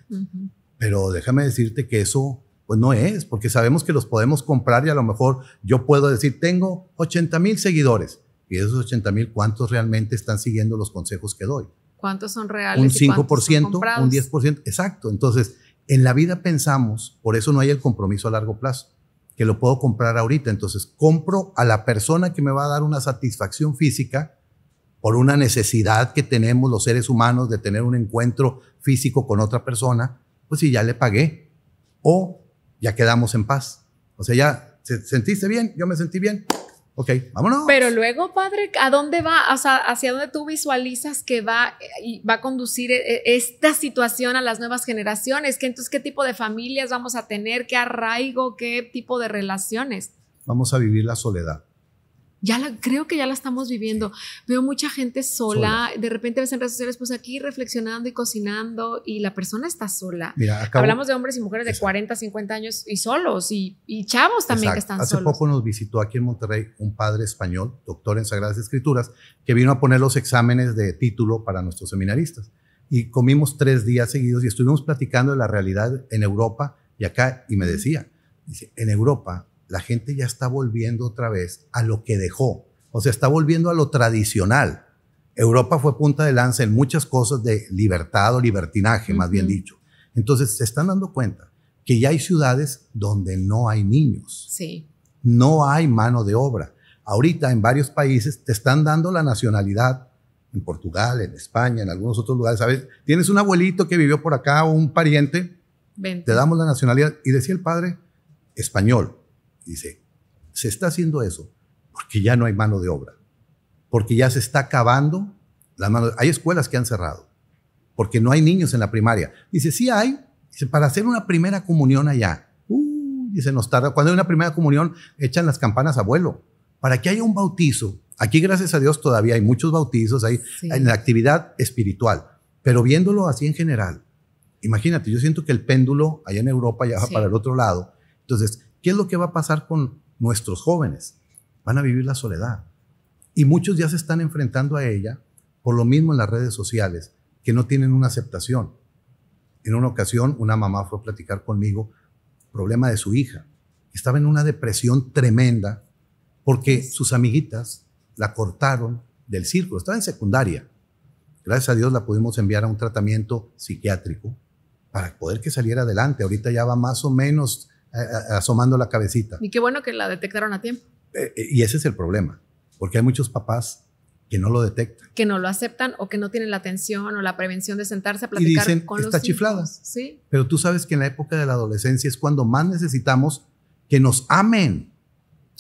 Pero déjame decirte que eso pues no es, porque sabemos que los podemos comprar y a lo mejor yo puedo decir, tengo 80 mil seguidores. Y esos 80 mil, ¿cuántos realmente están siguiendo los consejos que doy? ¿Cuántos son reales? Un 5%, un 10%, exacto. Entonces, en la vida pensamos, por eso no hay el compromiso a largo plazo, que lo puedo comprar ahorita. Entonces, compro a la persona que me va a dar una satisfacción física por una necesidad que tenemos los seres humanos de tener un encuentro físico con otra persona, pues si ya le pagué o ya quedamos en paz. O sea, ya sentiste bien, yo me sentí bien, Ok, vámonos. Pero luego, padre, ¿a dónde va? O sea, ¿hacia dónde tú visualizas que va, va a conducir eh, eh, esta situación a las nuevas generaciones? entonces, ¿qué tipo de familias vamos a tener? ¿Qué arraigo? ¿Qué tipo de relaciones? Vamos a vivir la soledad ya la, creo que ya la estamos viviendo. Veo mucha gente sola, de repente ves en redes sociales, pues aquí reflexionando y cocinando y la persona está sola. Hablamos de hombres y mujeres de 40, 50 años y solos y, chavos también que están solos. Hace poco nos visitó aquí en Monterrey un padre español, doctor en Sagradas Escrituras, que vino a poner los exámenes de título para nuestros seminaristas. Y comimos tres días seguidos y estuvimos platicando de la realidad en Europa y acá y me decía, dice, en Europa la gente ya está volviendo otra vez a lo que dejó, o sea, está volviendo a lo tradicional. Europa fue punta de lanza en muchas cosas de libertad o libertinaje, más bien dicho. Entonces, se están dando cuenta que ya hay ciudades donde no hay niños. Sí. No hay mano de obra. Ahorita en varios países te están dando la nacionalidad, en Portugal, en España, en algunos otros lugares. ¿sabes? Tienes un abuelito que vivió por acá o un pariente, te damos la nacionalidad. Y decía el padre, español. Dice, se está haciendo eso porque ya no hay mano de obra, porque ya se está acabando la mano. Hay escuelas que han cerrado porque no hay niños en la primaria. Dice, sí hay, para hacer una primera comunión allá. Uh, dice, nos tarda. Cuando hay una primera comunión, echan las campanas a vuelo. Para que haya un bautizo, aquí gracias a Dios todavía hay muchos bautizos, hay, en la actividad espiritual, pero viéndolo así en general, imagínate, yo siento que el péndulo allá en Europa ya va para el otro lado. Entonces, ¿Qué es lo que va a pasar con nuestros jóvenes? Van a vivir la soledad. Y muchos ya se están enfrentando a ella por lo mismo en las redes sociales, que no tienen una aceptación. En una ocasión, una mamá fue a platicar conmigo problema de su hija. Estaba en una depresión tremenda porque sus amiguitas la cortaron del círculo. Estaba en secundaria. Gracias a Dios la pudimos enviar a un tratamiento psiquiátrico para poder que saliera adelante. Ahorita ya va más o menos asomando la cabecita. Y qué bueno que la detectaron a tiempo. Eh, eh, y ese es el problema, porque hay muchos papás que no lo detectan. Que no lo aceptan o que no tienen la atención o la prevención de sentarse a platicar con está los chiflada. Sí. Pero tú sabes que en la época de la adolescencia es cuando más necesitamos que nos amen.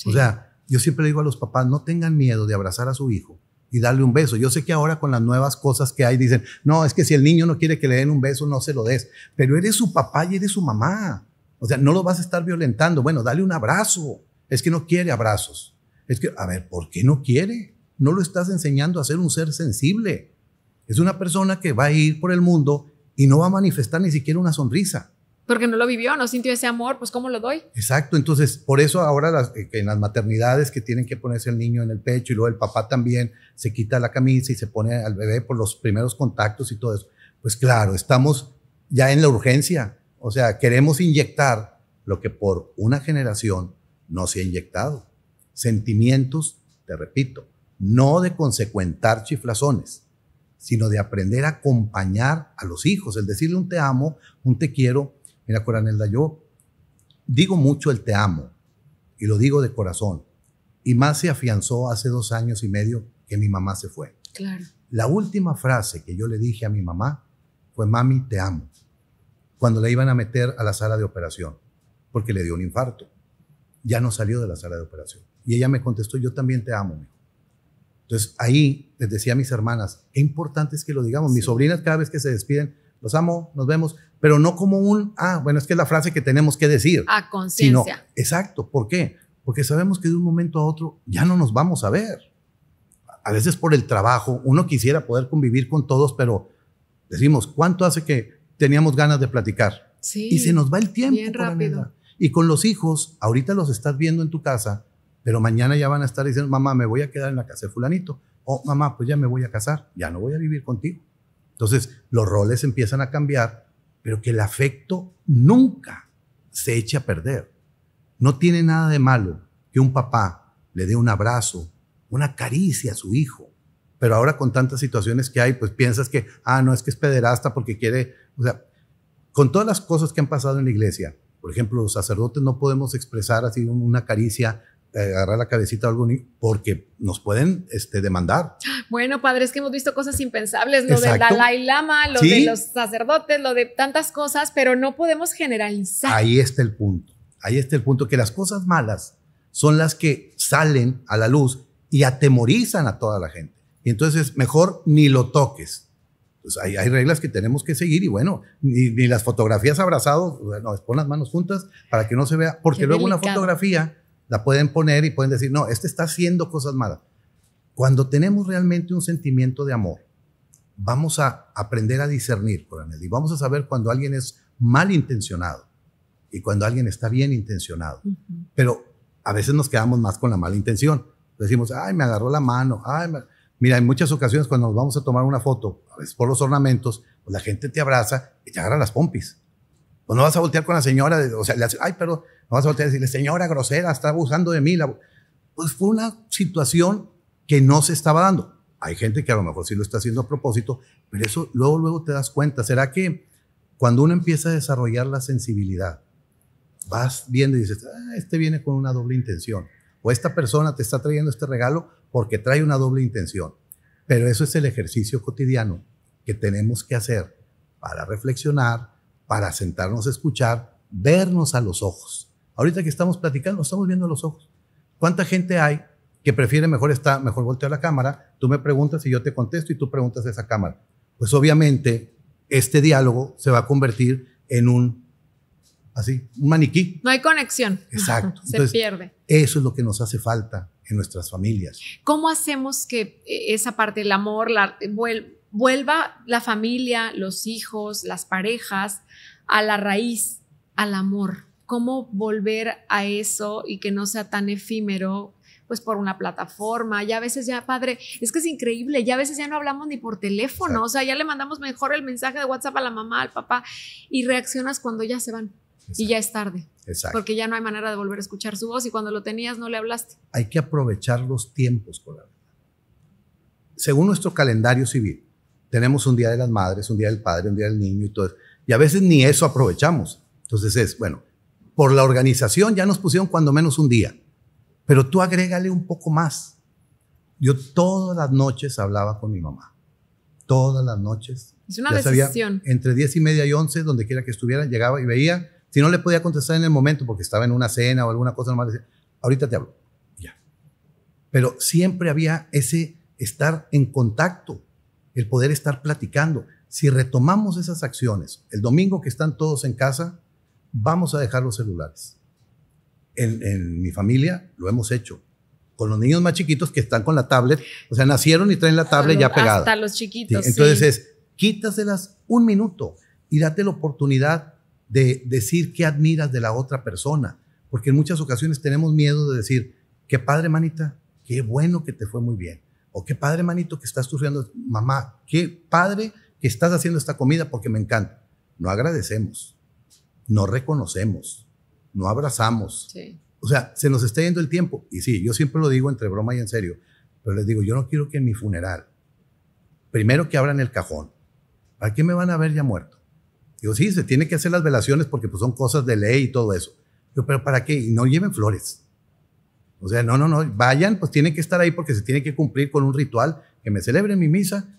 O sea, yo siempre digo a los papás, no tengan miedo de abrazar a su hijo y darle un beso. Yo sé que ahora con las nuevas cosas que hay dicen, no, es que si el niño no quiere que le den un beso, no se lo des. Pero eres su papá y eres su mamá. O sea, no lo vas a estar violentando. Bueno, dale un abrazo. Es que no quiere abrazos. Es que, a ver, ¿por qué no quiere? No lo estás enseñando a ser un ser sensible. Es una persona que va a ir por el mundo y no va a manifestar ni siquiera una sonrisa. Porque no lo vivió, no sintió ese amor, pues ¿cómo lo doy? Exacto, entonces por eso ahora eh, en las maternidades que tienen que ponerse el niño en el pecho y luego el papá también se quita la camisa y se pone al bebé por los primeros contactos y todo eso. Pues claro, estamos ya en la urgencia, o sea, queremos inyectar lo que por una generación no se ha inyectado. Sentimientos, te repito, no de consecuentar chiflazones, sino de aprender a acompañar a los hijos, el decirle un te amo, un te quiero. Mira, Coranelda, yo digo mucho el te amo y lo digo de corazón. Y más se afianzó hace dos años y medio que mi mamá se fue. Claro. La última frase que yo le dije a mi mamá fue, mami, te amo cuando la iban a meter a la sala de operación, porque le dio un infarto. Ya no salió de la sala de operación. Y ella me contestó, yo también te amo, Entonces ahí les decía a mis hermanas, qué importante es que lo digamos. Mis sobrinas cada vez que se despiden, los amo, nos vemos, pero no como un, ah, bueno, es que es la frase que tenemos que decir. A conciencia. Exacto, ¿por qué? Porque sabemos que de un momento a otro ya no nos vamos a ver. A veces por el trabajo, uno quisiera poder convivir con todos, pero decimos, ¿cuánto hace que teníamos ganas de platicar. y se nos va el tiempo. Bien rápido. Y con los hijos, ahorita los estás viendo en tu casa, pero mañana ya van a estar diciendo, mamá, me voy a quedar en la casa de fulanito. O mamá, pues ya me voy a casar, ya no voy a vivir contigo. Entonces, los roles empiezan a cambiar, pero que el afecto nunca se eche a perder. No tiene nada de malo que un papá le dé un abrazo, una caricia a su hijo. Pero ahora con tantas situaciones que hay, pues piensas que, ah, no, es que es pederasta porque quiere o sea, con todas las cosas que han pasado en la iglesia, por ejemplo, los sacerdotes no podemos expresar así una caricia, eh, agarrar la cabecita a algún porque nos pueden este, demandar. Bueno, padres que hemos visto cosas impensables, lo del Dalai Lama, lo de los sacerdotes, lo de tantas cosas, pero no podemos generalizar. Ahí está el punto, ahí está el punto, que las cosas malas son las que salen a la luz y atemorizan a toda la gente. Y entonces, mejor ni lo toques. Pues, hay, reglas que tenemos que seguir y bueno, ni, las fotografías abrazados, pon las manos juntas para que no se vea, porque luego una fotografía la pueden poner y pueden decir, no, este está haciendo cosas malas. Cuando tenemos realmente un sentimiento de amor, vamos a aprender a discernir, coronel, y vamos a saber cuando alguien es mal intencionado y cuando alguien está bien intencionado. Pero a veces nos quedamos más con la mala intención. Decimos, ay, me agarró la mano, ay, me... Mira, en muchas ocasiones cuando nos vamos a tomar una foto, a veces por los ornamentos, pues la gente te abraza y te agarra las pompis. Pues no vas a voltear con la señora, o sea, le hace, ay, pero no vas a voltear y decirle, señora grosera, está abusando de mí. Pues fue una situación que no se estaba dando. Hay gente que a lo mejor sí lo está haciendo a propósito, pero eso luego, luego te das cuenta. ¿Será que cuando uno empieza a desarrollar la sensibilidad, vas viendo y dices, ah, este viene con una doble intención? o esta persona te está trayendo este regalo porque trae una doble intención. Pero eso es el ejercicio cotidiano que tenemos que hacer para reflexionar, para sentarnos a escuchar, vernos a los ojos. Ahorita que estamos platicando, nos estamos viendo a los ojos. ¿Cuánta gente hay que prefiere mejor estar, mejor voltear la cámara? Tú me preguntas y yo te contesto y tú preguntas a esa cámara. Pues obviamente este diálogo se va a convertir en un así, un maniquí. No hay conexión. Exacto. [LAUGHS] Se pierde. Eso es lo que nos hace falta en nuestras familias. ¿Cómo hacemos que eh, esa parte del amor vuelva la familia, los hijos, las parejas a la raíz, al amor? ¿Cómo volver a eso y que no sea tan efímero? pues por una plataforma, ya a veces ya, padre, es que es increíble, ya a veces ya no hablamos ni por teléfono, o sea, ya le mandamos mejor el mensaje de WhatsApp a la mamá, al papá, y reaccionas cuando ya se van y ya es tarde. Exacto. Porque ya no hay manera de volver a escuchar su voz y cuando lo tenías no le hablaste. Hay que aprovechar los tiempos con la verdad. Según nuestro calendario civil, tenemos un día de las madres, un día del padre, un día del niño y todo Y a veces ni eso aprovechamos. Entonces es, bueno, por la organización ya nos pusieron cuando menos un día, pero tú agrégale un poco más. Yo todas las noches hablaba con mi mamá. Todas las noches. Es una decisión. entre 10 y media y 11, donde quiera que estuviera, llegaba y veía si no le podía contestar en el momento porque estaba en una cena o alguna cosa, normal ahorita te hablo. Ya. Pero siempre había ese estar en contacto, el poder estar platicando. Si retomamos esas acciones, el domingo que están todos en casa, vamos a dejar los celulares. En, en mi familia lo hemos hecho con los niños más chiquitos que están con la tablet, o sea, nacieron y traen la tablet ya pegada. Hasta los chiquitos. entonces es, quítaselas un minuto y date la oportunidad de decir qué admiras de la otra persona, porque en muchas ocasiones tenemos miedo de decir, qué padre manita, qué bueno que te fue muy bien, o qué padre manito que estás sufriendo, mamá, qué padre que estás haciendo esta comida porque me encanta. No agradecemos, no reconocemos, no abrazamos. O sea, se nos está yendo el tiempo. Y sí, yo siempre lo digo entre broma y en serio, pero les digo, yo no quiero que en mi funeral, primero que abran el cajón, ¿para qué me van a ver ya muerto? Digo, sí, se tiene que hacer las velaciones porque pues, son cosas de ley y todo eso. pero ¿para qué? Y no lleven flores. O sea, no, no, no, vayan, pues tienen que estar ahí porque se tiene que cumplir con un ritual, que me celebren mi misa,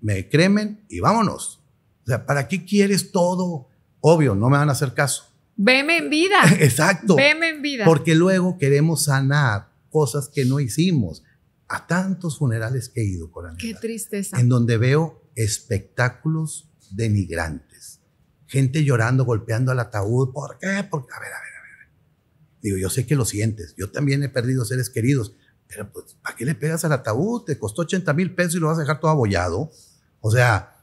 me cremen y vámonos. O sea, ¿para qué quieres todo? Obvio, no me van a hacer caso. Veme en vida. [LAUGHS] Exacto. Veme en vida. Porque luego queremos sanar cosas que no hicimos. A tantos funerales que he ido, vida Qué tristeza. En donde veo espectáculos migrantes gente llorando, golpeando al ataúd. ¿Por qué? Porque, a ver, a ver, a ver. Digo, yo sé que lo sientes. Yo también he perdido seres queridos. Pero, pues, ¿para qué le pegas al ataúd? Te costó 80 mil pesos y lo vas a dejar todo abollado. O sea,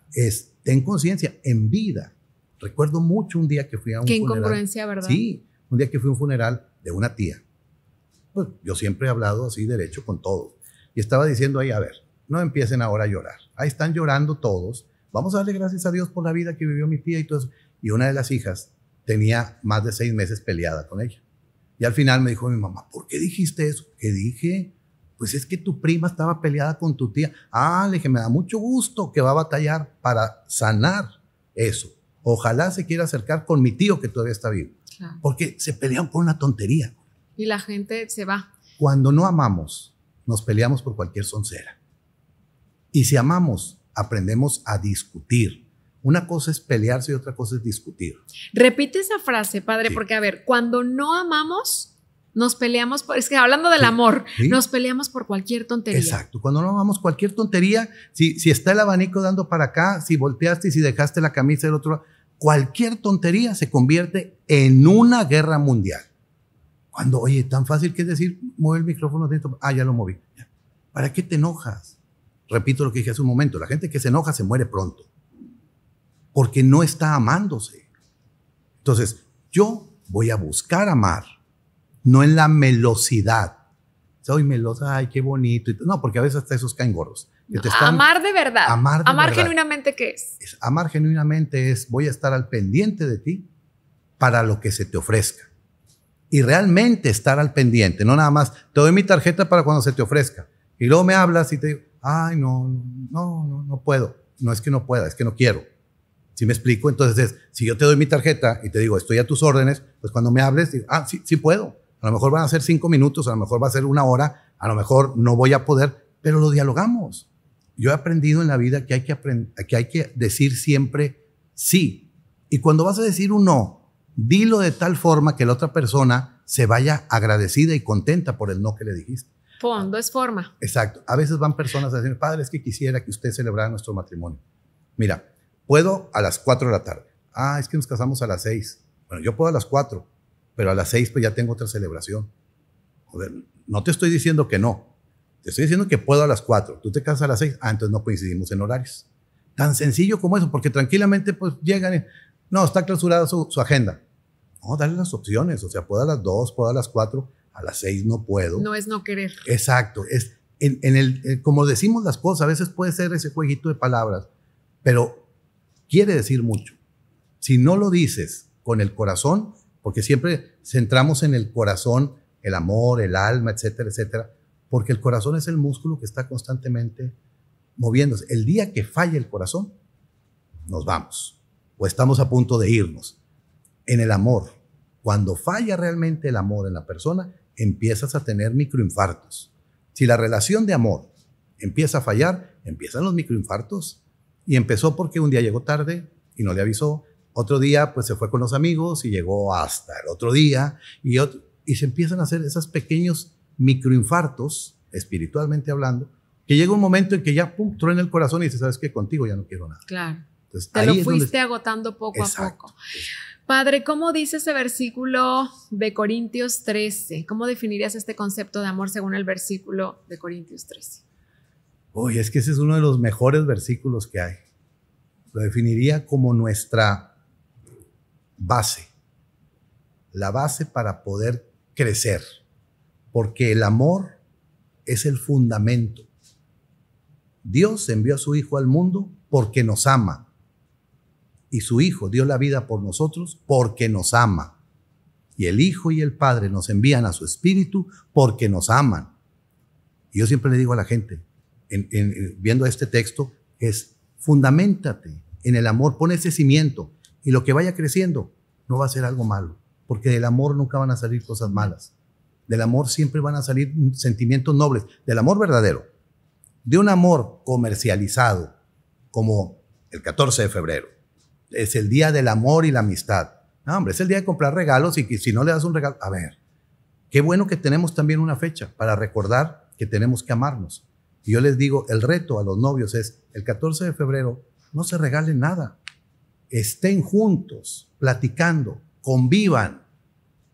ten conciencia, en vida. Recuerdo mucho un día que fui a un Qué incongruencia, ¿verdad? Sí, un día que fui a un funeral de una tía. Pues yo siempre he hablado así derecho con todos. Y estaba diciendo ahí, a ver, no empiecen ahora a llorar. Ahí están llorando todos Vamos a darle gracias a Dios por la vida que vivió mi tía y todas Y una de las hijas tenía más de seis meses peleada con ella. Y al final me dijo mi mamá, ¿por qué dijiste eso? Que dije, pues es que tu prima estaba peleada con tu tía. Ah, le dije, me da mucho gusto que va a batallar para sanar eso. Ojalá se quiera acercar con mi tío que todavía está vivo. Porque se pelean por una tontería. Y la gente se va. Cuando no amamos, nos peleamos por cualquier soncera. Y si amamos, aprendemos a discutir. Una cosa es pelearse y otra cosa es discutir. Repite esa frase, padre, porque a ver, cuando no amamos, nos peleamos por, es que hablando del amor, nos peleamos por cualquier tontería. Exacto, cuando no amamos cualquier tontería, si, si está el abanico dando para acá, si volteaste y si dejaste la camisa del otro cualquier tontería se convierte en una guerra mundial. Cuando, oye, tan fácil que es decir, mueve el micrófono dentro, ah, ya lo moví. ¿Para qué te enojas? repito lo que dije hace un momento, la gente que se enoja se muere pronto, porque no está amándose. Entonces, yo voy a buscar amar, no en la melosidad. Soy melosa, ay, qué bonito. No, porque a veces hasta esos caen gordos. amar de verdad. Amar, amar genuinamente, ¿qué es? es? Amar genuinamente es voy a estar al pendiente de ti para lo que se te ofrezca. Y realmente estar al pendiente, no nada más, te doy mi tarjeta para cuando se te ofrezca. Y luego me hablas y te digo, ay, no, no, no, no puedo. No es que no pueda, es que no quiero. si me explico? Entonces, si yo te doy mi tarjeta y te digo, estoy a tus órdenes, pues cuando me hables, digo, ah, sí, puedo. A lo mejor van a ser cinco minutos, a lo mejor va a ser una hora, a lo mejor no voy a poder, pero lo dialogamos. Yo he aprendido en la vida que hay que, que, hay que decir siempre sí. Y cuando vas a decir un no, dilo de tal forma que la otra persona se vaya agradecida y contenta por el no que le dijiste. Fondo es forma. Exacto. A veces van personas a decir, padre, es que quisiera que usted celebrara nuestro matrimonio. Mira, puedo a las 4 de la tarde. Ah, es que nos casamos a las 6. Bueno, yo puedo a las 4, pero a las 6 pues ya tengo otra celebración. Joder, no te estoy diciendo que no. Te estoy diciendo que puedo a las 4. Tú te casas a las 6. Ah, no coincidimos en horarios. Tan sencillo como eso, porque tranquilamente pues llegan y, no, está clausurada su, su agenda. No, dale las opciones. O sea, puedo a las 2, puedo a las 4 a las seis no puedo. No es no querer. Exacto. Es en, el, eh, como decimos las cosas, a veces puede ser ese jueguito de palabras, pero quiere decir mucho. Si no lo dices con el corazón, porque siempre centramos en el corazón el amor, el alma, etcétera, etcétera, porque el corazón es el músculo que está constantemente moviéndose. El día que falla el corazón, nos vamos o estamos a punto de irnos. En el amor, cuando falla realmente el amor en la persona, empiezas a tener microinfartos. Si la relación de amor empieza a fallar, empiezan los microinfartos. Y empezó porque un día llegó tarde y no le avisó. Otro día, pues se fue con los amigos y llegó hasta el otro día. Y, y se empiezan a hacer esos pequeños microinfartos, espiritualmente hablando, que llega un momento en que ya pum, truena el corazón y dices, ¿sabes qué? Contigo ya no quiero nada. Claro. Te lo fuiste agotando poco a poco. Padre, ¿cómo dice ese versículo de Corintios 13? ¿Cómo definirías este concepto de amor según el versículo de Corintios 13? Uy, es que ese es uno de los mejores versículos que hay. Lo definiría como nuestra base, la base para poder crecer, porque el amor es el fundamento. Dios envió a su Hijo al mundo porque nos ama y su Hijo dio la vida por nosotros porque nos ama. Y el Hijo y el Padre nos envían a su Espíritu porque nos aman. Y yo siempre le digo a la gente, en, eh, viendo este texto, es fundamentate en el amor, pon ese cimiento y lo que vaya creciendo no va a ser algo malo, porque del amor nunca van a salir cosas malas. Del amor siempre van a salir sentimientos nobles, del amor verdadero. De un amor comercializado, como el 14 de febrero, es el día del amor y la amistad. No, hombre, es el día de comprar regalos y si no le das un regalo, a ver, qué bueno que tenemos también una fecha para recordar que tenemos que amarnos. Y yo les digo, el reto a los novios es, el 14 de febrero, no se regalen nada. Estén juntos, platicando, convivan.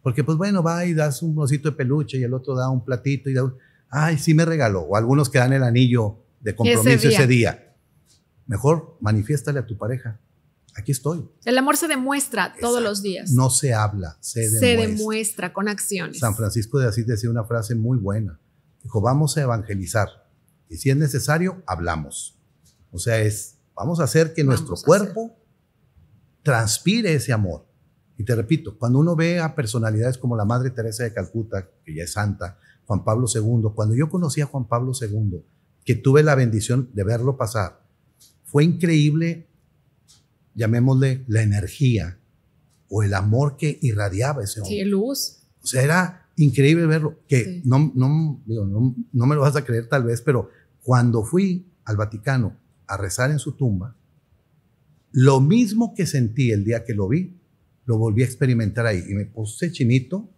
Porque pues bueno, va y das un osito de peluche y el otro da un platito y da un, ay, sí me regaló. O algunos que dan el anillo de compromiso ese día. Ese día. Mejor manifiéstale a tu pareja, aquí estoy. El amor se demuestra todos los días. No se habla, se demuestra. Se demuestra con acciones. San Francisco de Asís decía una frase muy buena. Dijo, vamos a evangelizar. Y si es necesario, hablamos. O sea, es, vamos a hacer que nuestro cuerpo transpire ese amor. Y te repito, cuando uno ve a personalidades como la Madre Teresa de Calcuta, que ya es santa, Juan Pablo II, cuando yo conocí a Juan Pablo II, que tuve la bendición de verlo pasar, fue increíble llamémosle la energía o el amor que irradiaba ese hombre. Sí, luz. O sea, era increíble verlo, que no, no, no, me lo vas a creer tal vez, pero cuando fui al Vaticano a rezar en su tumba, lo mismo que sentí el día que lo vi, lo volví a experimentar ahí y me puse chinito,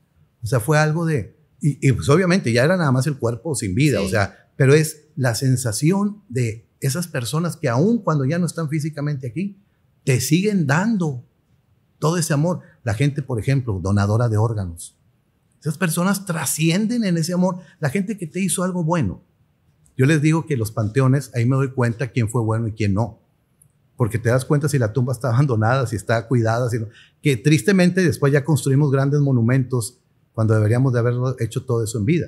o sea, fue algo de, y, pues obviamente ya era nada más el cuerpo sin vida, o sea, pero es la sensación de esas personas que aún cuando ya no están físicamente aquí, te siguen dando todo ese amor. La gente, por ejemplo, donadora de órganos. Esas personas trascienden en ese amor. La gente que te hizo algo bueno. Yo les digo que los panteones, ahí me doy cuenta quién fue bueno y quién no. Porque te das cuenta si la tumba está [LAUGHS] abandonada, si está cuidada, si no. que tristemente después ya construimos grandes monumentos cuando deberíamos de haberlo hecho todo eso en vida.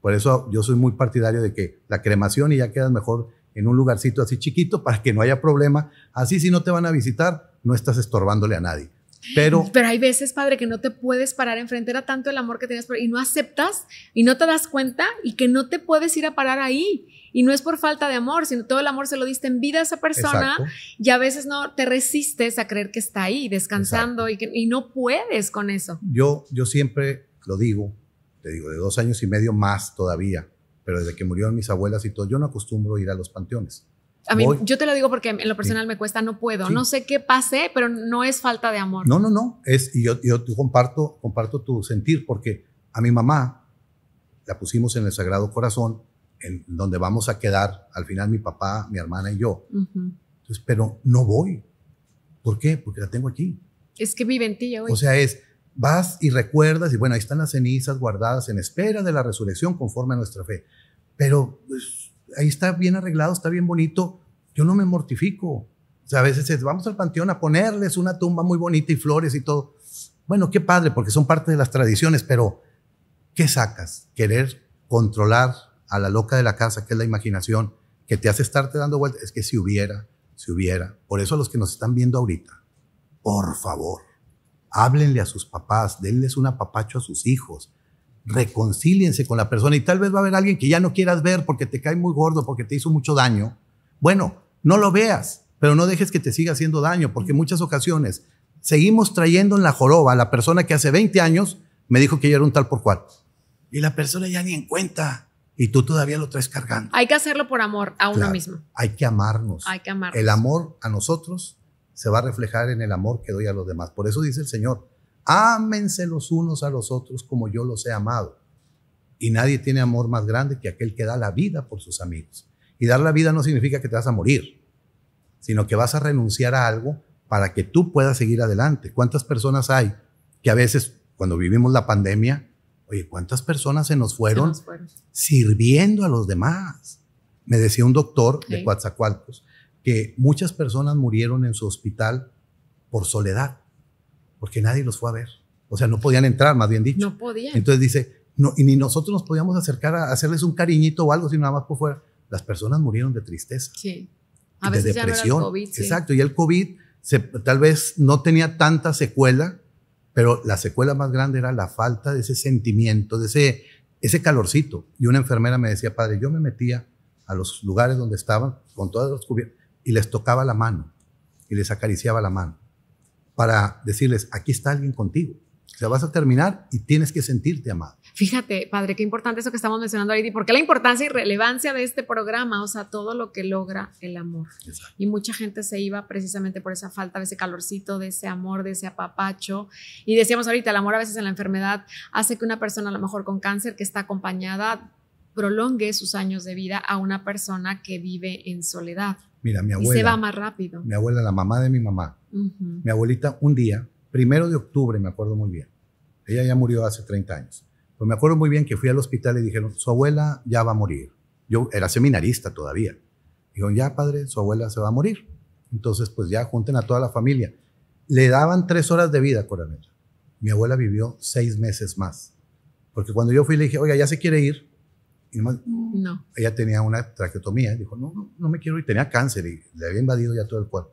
Por eso yo soy muy partidario de que la cremación y ya quedas mejor en un lugarcito así chiquito para que no haya problema. Así si no te van a visitar, no estás estorbándole a nadie. Pero, pero hay veces, padre, que no te puedes parar enfrente. a tanto el amor que tienes por, y no aceptas y no te das cuenta y que no te puedes ir a parar ahí. Y no es por falta de amor, sino todo el amor se lo diste en vida a esa persona y a veces no te resistes a creer que está ahí descansando y, y, no puedes con eso. Yo, yo siempre lo digo, te digo, de dos años y medio más todavía, pero desde que murieron mis abuelas y todo, yo no acostumbro ir a los panteones. A mí, yo te lo digo porque en lo personal me cuesta, no puedo, no sé qué pase, pero no es falta de amor. No, no, no, es, y yo, yo comparto, comparto tu sentir, porque a mi mamá la pusimos en el Sagrado Corazón, en donde vamos a quedar al final mi papá, mi hermana y yo. Entonces, pero no voy. ¿Por qué? Porque la tengo aquí. Es que vive en ti O sea, es, vas y recuerdas, y bueno, ahí están las cenizas guardadas en espera de la resurrección conforme a nuestra fe. Pero pues, ahí está bien arreglado, está bien bonito, yo no me mortifico. O sea, a veces vamos al panteón a ponerles una tumba muy bonita y flores y todo. Bueno, qué padre, porque son parte de las tradiciones, pero ¿qué sacas? Querer controlar a la loca de la casa, que es la imaginación, que te hace estarte dando vueltas. Es que si hubiera, si hubiera. Por eso a los que nos están viendo ahorita, por favor, háblenle a sus papás, denles un apapacho a sus hijos, reconcíliense con la persona y tal vez va a haber alguien que ya no quieras ver porque te cae muy gordo, porque te hizo mucho daño. Bueno, no lo veas, pero no dejes que te siga haciendo daño, porque en muchas ocasiones seguimos trayendo en la joroba a la persona que hace 20 años me dijo que yo era un tal por cual. Y la persona ya ni en cuenta. Y tú todavía lo traes cargando. Hay que hacerlo por amor a uno mismo. Hay que amarnos. Hay que amarnos. El amor a nosotros se va a reflejar en el amor que doy a los demás. Por eso dice el Señor, ámense los unos a los otros como yo los he amado. Y nadie tiene amor más grande que aquel que da la vida por sus amigos. Y dar la vida no significa que te vas a morir, sino que vas a renunciar a algo para que tú puedas seguir adelante. ¿Cuántas personas hay que a veces, cuando vivimos la pandemia, oye, ¿cuántas personas se nos fueron, sirviendo a los demás? Me decía un doctor de Coatzacoalcos que muchas personas murieron en su hospital por soledad, porque nadie los fue a ver. O sea, no podían entrar, más bien dicho. No podían. Entonces dice, no, y ni nosotros nos podíamos acercar a hacerles un cariñito o algo, sino nada más por fuera. Las personas murieron de tristeza. Sí. A veces de depresión. el COVID, Exacto. Y el COVID se, tal vez no tenía tanta secuela, pero la secuela más grande era la falta de ese sentimiento, de ese, ese calorcito. Y una enfermera me decía, padre, yo me metía a los lugares donde estaban con todas las cubiertas y les tocaba la mano y les acariciaba la mano para decirles, aquí está alguien contigo. O sea, vas a terminar y tienes que sentirte amado. Fíjate, padre, qué importante eso que estamos mencionando ahorita porque la importancia y relevancia de este programa, o sea, todo lo que logra el amor. Y mucha gente se iba precisamente por esa falta de ese calorcito, de ese amor, de ese apapacho. Y decíamos ahorita, el amor a veces en la enfermedad hace que una persona a lo mejor con cáncer que está acompañada prolongue sus años de vida a una persona que vive en soledad. Mira, mi abuela. Y se va más rápido. Mi abuela, la mamá de mi mamá. Mi abuelita, un día, primero de octubre, me acuerdo muy bien. Ella ya murió hace 30 años. Pues me acuerdo muy bien que fui al hospital y dijeron, su abuela ya va a morir. Yo era seminarista todavía. Dijeron, ya padre, su abuela se va a morir. Entonces, pues ya junten a toda la familia. Le daban tres horas de vida, coronel. Mi abuela vivió seis meses más. Porque cuando yo fui le dije, oiga, ya se quiere ir. Ella tenía una traqueotomía. Dijo, no, no, me quiero y Tenía cáncer y le había invadido ya todo el cuerpo.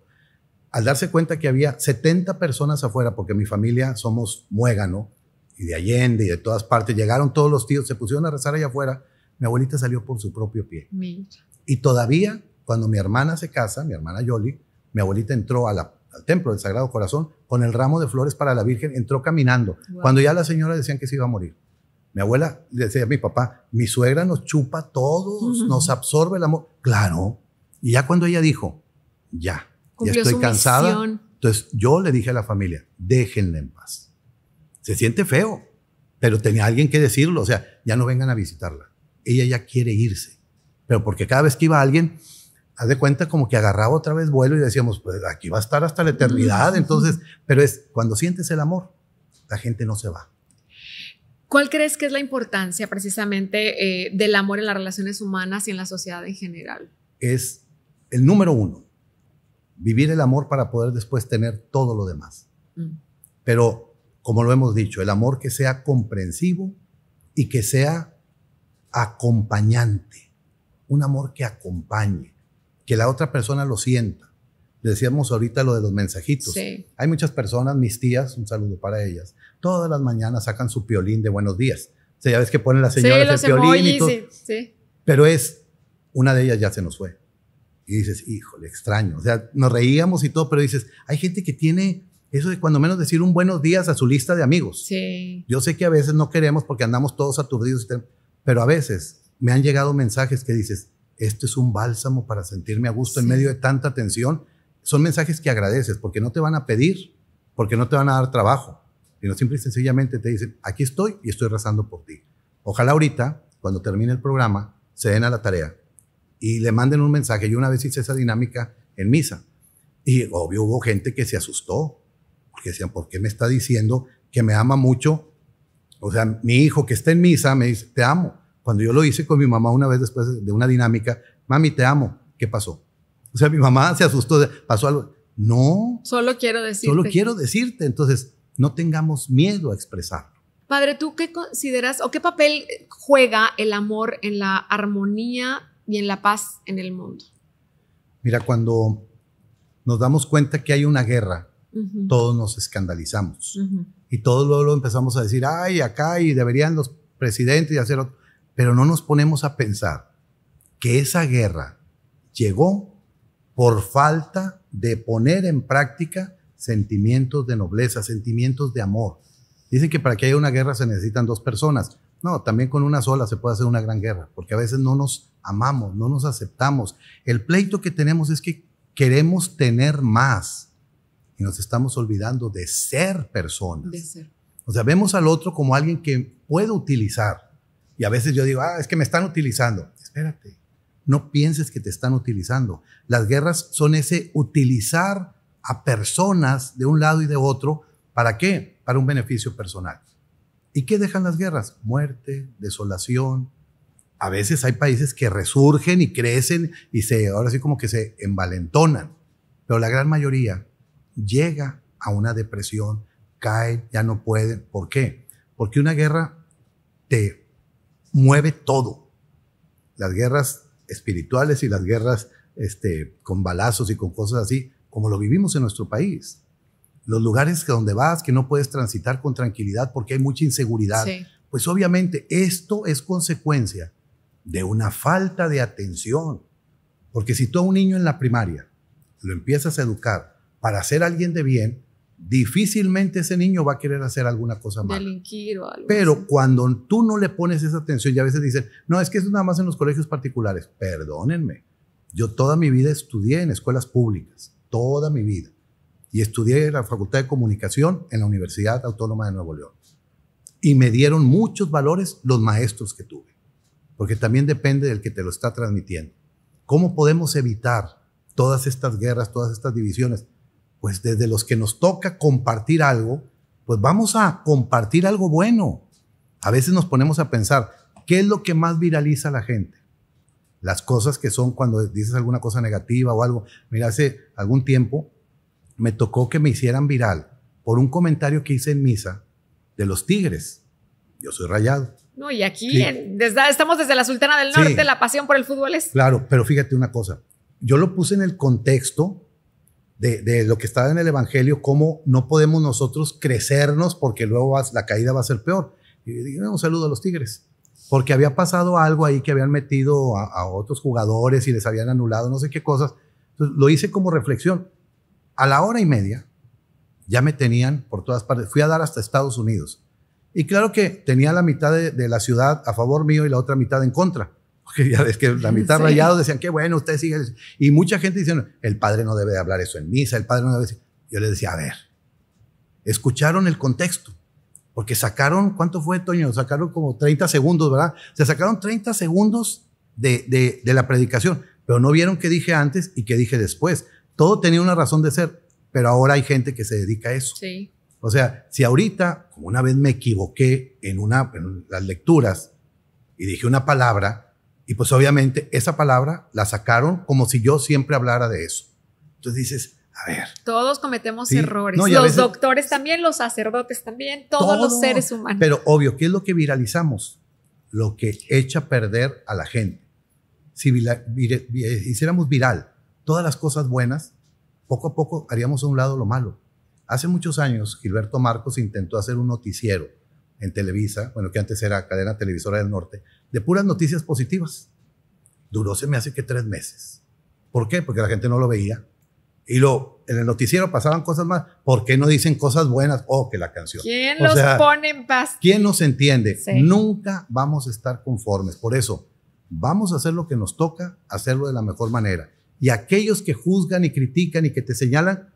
Al darse cuenta que había 70 personas afuera, porque mi familia somos muégano, y de Allende y de todas partes, llegaron todos los tíos, se pusieron a rezar allá afuera. Mi abuelita salió por su propio pie. Y todavía, cuando mi hermana se casa, mi hermana Yoli, mi abuelita entró al templo del Sagrado Corazón con el ramo de flores para la Virgen, entró caminando, cuando ya la señora decían que se iba a morir. Mi abuela decía a mi papá, mi suegra nos chupa todos, nos absorbe el amor. Claro. Y ya cuando ella dijo, ya, ya estoy cansada. Entonces yo le dije a la familia, déjenla en paz. Se siente feo, pero tenía alguien que decirlo. O sea, ya no vengan a visitarla. Ella ya quiere irse. Pero porque cada vez que iba alguien, haz de cuenta como que agarraba otra vez vuelo y decíamos, pues aquí va a estar hasta la eternidad. Entonces, pero es cuando sientes el amor, la gente no se va. ¿Cuál crees que es la importancia precisamente eh, del amor en las relaciones humanas y en la sociedad en general? Es el número uno, vivir el amor para poder después tener todo lo demás. Mm. Pero, como lo hemos dicho, el amor que sea comprensivo y que sea acompañante, un amor que acompañe, que la otra persona lo sienta. Decíamos ahorita lo de los mensajitos. Hay muchas personas, mis tías, un saludo para ellas, todas las mañanas sacan su piolín de buenos días. O sea, ya ves que ponen las señoras el piolín y todo. Sí, Pero es, una de ellas ya se nos fue. Y dices, híjole, extraño. O sea, nos reíamos y todo, pero dices, hay gente que tiene eso de cuando menos decir un buenos días a su lista de amigos. Sí. Yo sé que a veces no queremos porque andamos todos aturdidos, pero a veces me han llegado mensajes que dices, esto es un bálsamo para sentirme a gusto en medio de tanta tensión. Son mensajes que agradeces porque no te van a pedir, porque no te van a dar trabajo, sino simple y sencillamente te dicen, aquí estoy y estoy rezando por ti. Ojalá ahorita, cuando termine el programa, se den a la tarea y le manden un mensaje. Yo una vez hice esa dinámica en misa y obvio hubo gente que se asustó, porque decían, ¿por qué me está diciendo que me ama mucho? O sea, mi hijo que está en misa me dice, te amo. Cuando yo lo hice con mi mamá una vez después de una dinámica, mami, te amo. ¿Qué pasó? O sea, mi mamá se asustó, pasó algo. No. Solo quiero decirte. Solo quiero decirte. Entonces, no tengamos miedo a expresarlo. Padre, ¿tú qué consideras o qué papel juega el amor en la armonía y en la paz en el mundo? Mira, cuando nos damos cuenta que hay una guerra, todos nos escandalizamos. Y todos luego empezamos a decir, ay, acá y deberían los presidentes y hacer otro. Pero no nos ponemos a pensar que esa guerra llegó por falta de poner en práctica sentimientos de nobleza, sentimientos de amor. Dicen que para que haya una guerra se necesitan dos personas. No, también con una sola se puede hacer una gran guerra, porque a veces no nos amamos, no nos aceptamos. El pleito que tenemos es que queremos tener más y nos estamos olvidando de ser personas. O sea, vemos al otro como alguien que puedo utilizar. Y a veces yo digo, ah, es que me están utilizando. Espérate, no pienses que te están utilizando. Las guerras son ese utilizar a personas de un lado y de otro. ¿Para qué? Para un beneficio personal. ¿Y qué dejan las guerras? Muerte, desolación. A veces hay países que resurgen y crecen y se, ahora sí como que se envalentonan, pero la gran mayoría llega a una depresión, cae, ya no puede. ¿Por qué? Porque una guerra te mueve todo. Las guerras espirituales y las guerras este, con balazos y con cosas así como lo vivimos en nuestro país. Los lugares que donde vas, que no puedes transitar con tranquilidad porque hay mucha inseguridad. Pues obviamente esto es consecuencia de una falta de atención. Porque si tú a un niño en la primaria lo empiezas a educar para ser alguien de bien, difícilmente ese niño va a querer hacer alguna cosa mala. Delinquir o algo. Pero cuando tú no le pones esa atención, ya a veces dicen, no, es que eso nada más en los colegios particulares. Perdónenme, yo toda mi vida estudié en escuelas públicas toda mi vida. Y estudié en la Facultad de Comunicación en la Universidad Autónoma de Nuevo León. Y me dieron muchos valores los maestros que tuve, porque también depende del que te lo está transmitiendo. ¿Cómo podemos evitar todas estas guerras, todas estas divisiones? Pues desde los que nos toca compartir algo, pues vamos a compartir algo bueno. A veces nos ponemos a pensar, ¿qué es lo que más viraliza a la gente? las cosas que son cuando dices alguna cosa negativa o algo. Mira, hace algún tiempo me tocó que me hicieran viral por un comentario que hice en misa de los tigres. Yo soy rayado. No, y aquí desde, estamos desde la Sultana del Norte, la pasión por el fútbol es. Claro, pero fíjate una cosa. Yo lo puse en el contexto de, lo que estaba en el Evangelio, cómo no podemos nosotros crecernos porque luego la caída va a ser peor. Y dije, un saludo a los tigres porque había pasado algo ahí que habían metido a, otros jugadores y les habían anulado no sé qué cosas. Entonces, lo hice como reflexión. A la hora y media ya me tenían por todas partes. Fui a dar hasta Estados Unidos. Y claro que tenía la mitad de, la ciudad a favor mío y la otra mitad en contra. [LAUGHS] Porque ya ves que la [LAUGHS] mitad rayado decían, qué bueno, usted sigue. Y mucha gente diciendo, el padre no debe hablar eso en misa, el padre no debe decir. Yo les decía, a ver, escucharon el contexto. Porque sacaron, ¿cuánto fue, Toño? Sacaron como 30 segundos, ¿verdad? Se sacaron 30 segundos de, la predicación, pero no vieron qué dije antes y qué dije después. Todo tenía una razón de ser, pero ahora hay gente que se dedica a eso. Sí. O sea, si ahorita, como una vez me equivoqué en, una, en las lecturas y dije una palabra, y pues obviamente esa palabra la sacaron como si yo siempre hablara de eso. Entonces dices, a ver. Todos cometemos errores. los doctores también, los sacerdotes también, todos los seres humanos. Pero obvio, ¿qué es lo que viralizamos? Lo que echa a perder a la gente. Si hiciéramos viral todas las cosas buenas, poco a poco haríamos a un lado lo malo. Hace muchos años, Gilberto Marcos intentó hacer un noticiero en Televisa, bueno, que antes era cadena televisora del norte, de puras noticias positivas. Duró, se me hace que tres meses. ¿Por qué? Porque la gente no lo veía y lo en el noticiero pasaban cosas más, ¿por qué no dicen cosas buenas? Oh, que la canción. ¿Quién los pone en paz? ¿Quién nos entiende? Nunca vamos a estar conformes. Por eso, vamos a hacer lo que nos toca, hacerlo de la mejor manera. Y aquellos que juzgan y critican y que te señalan,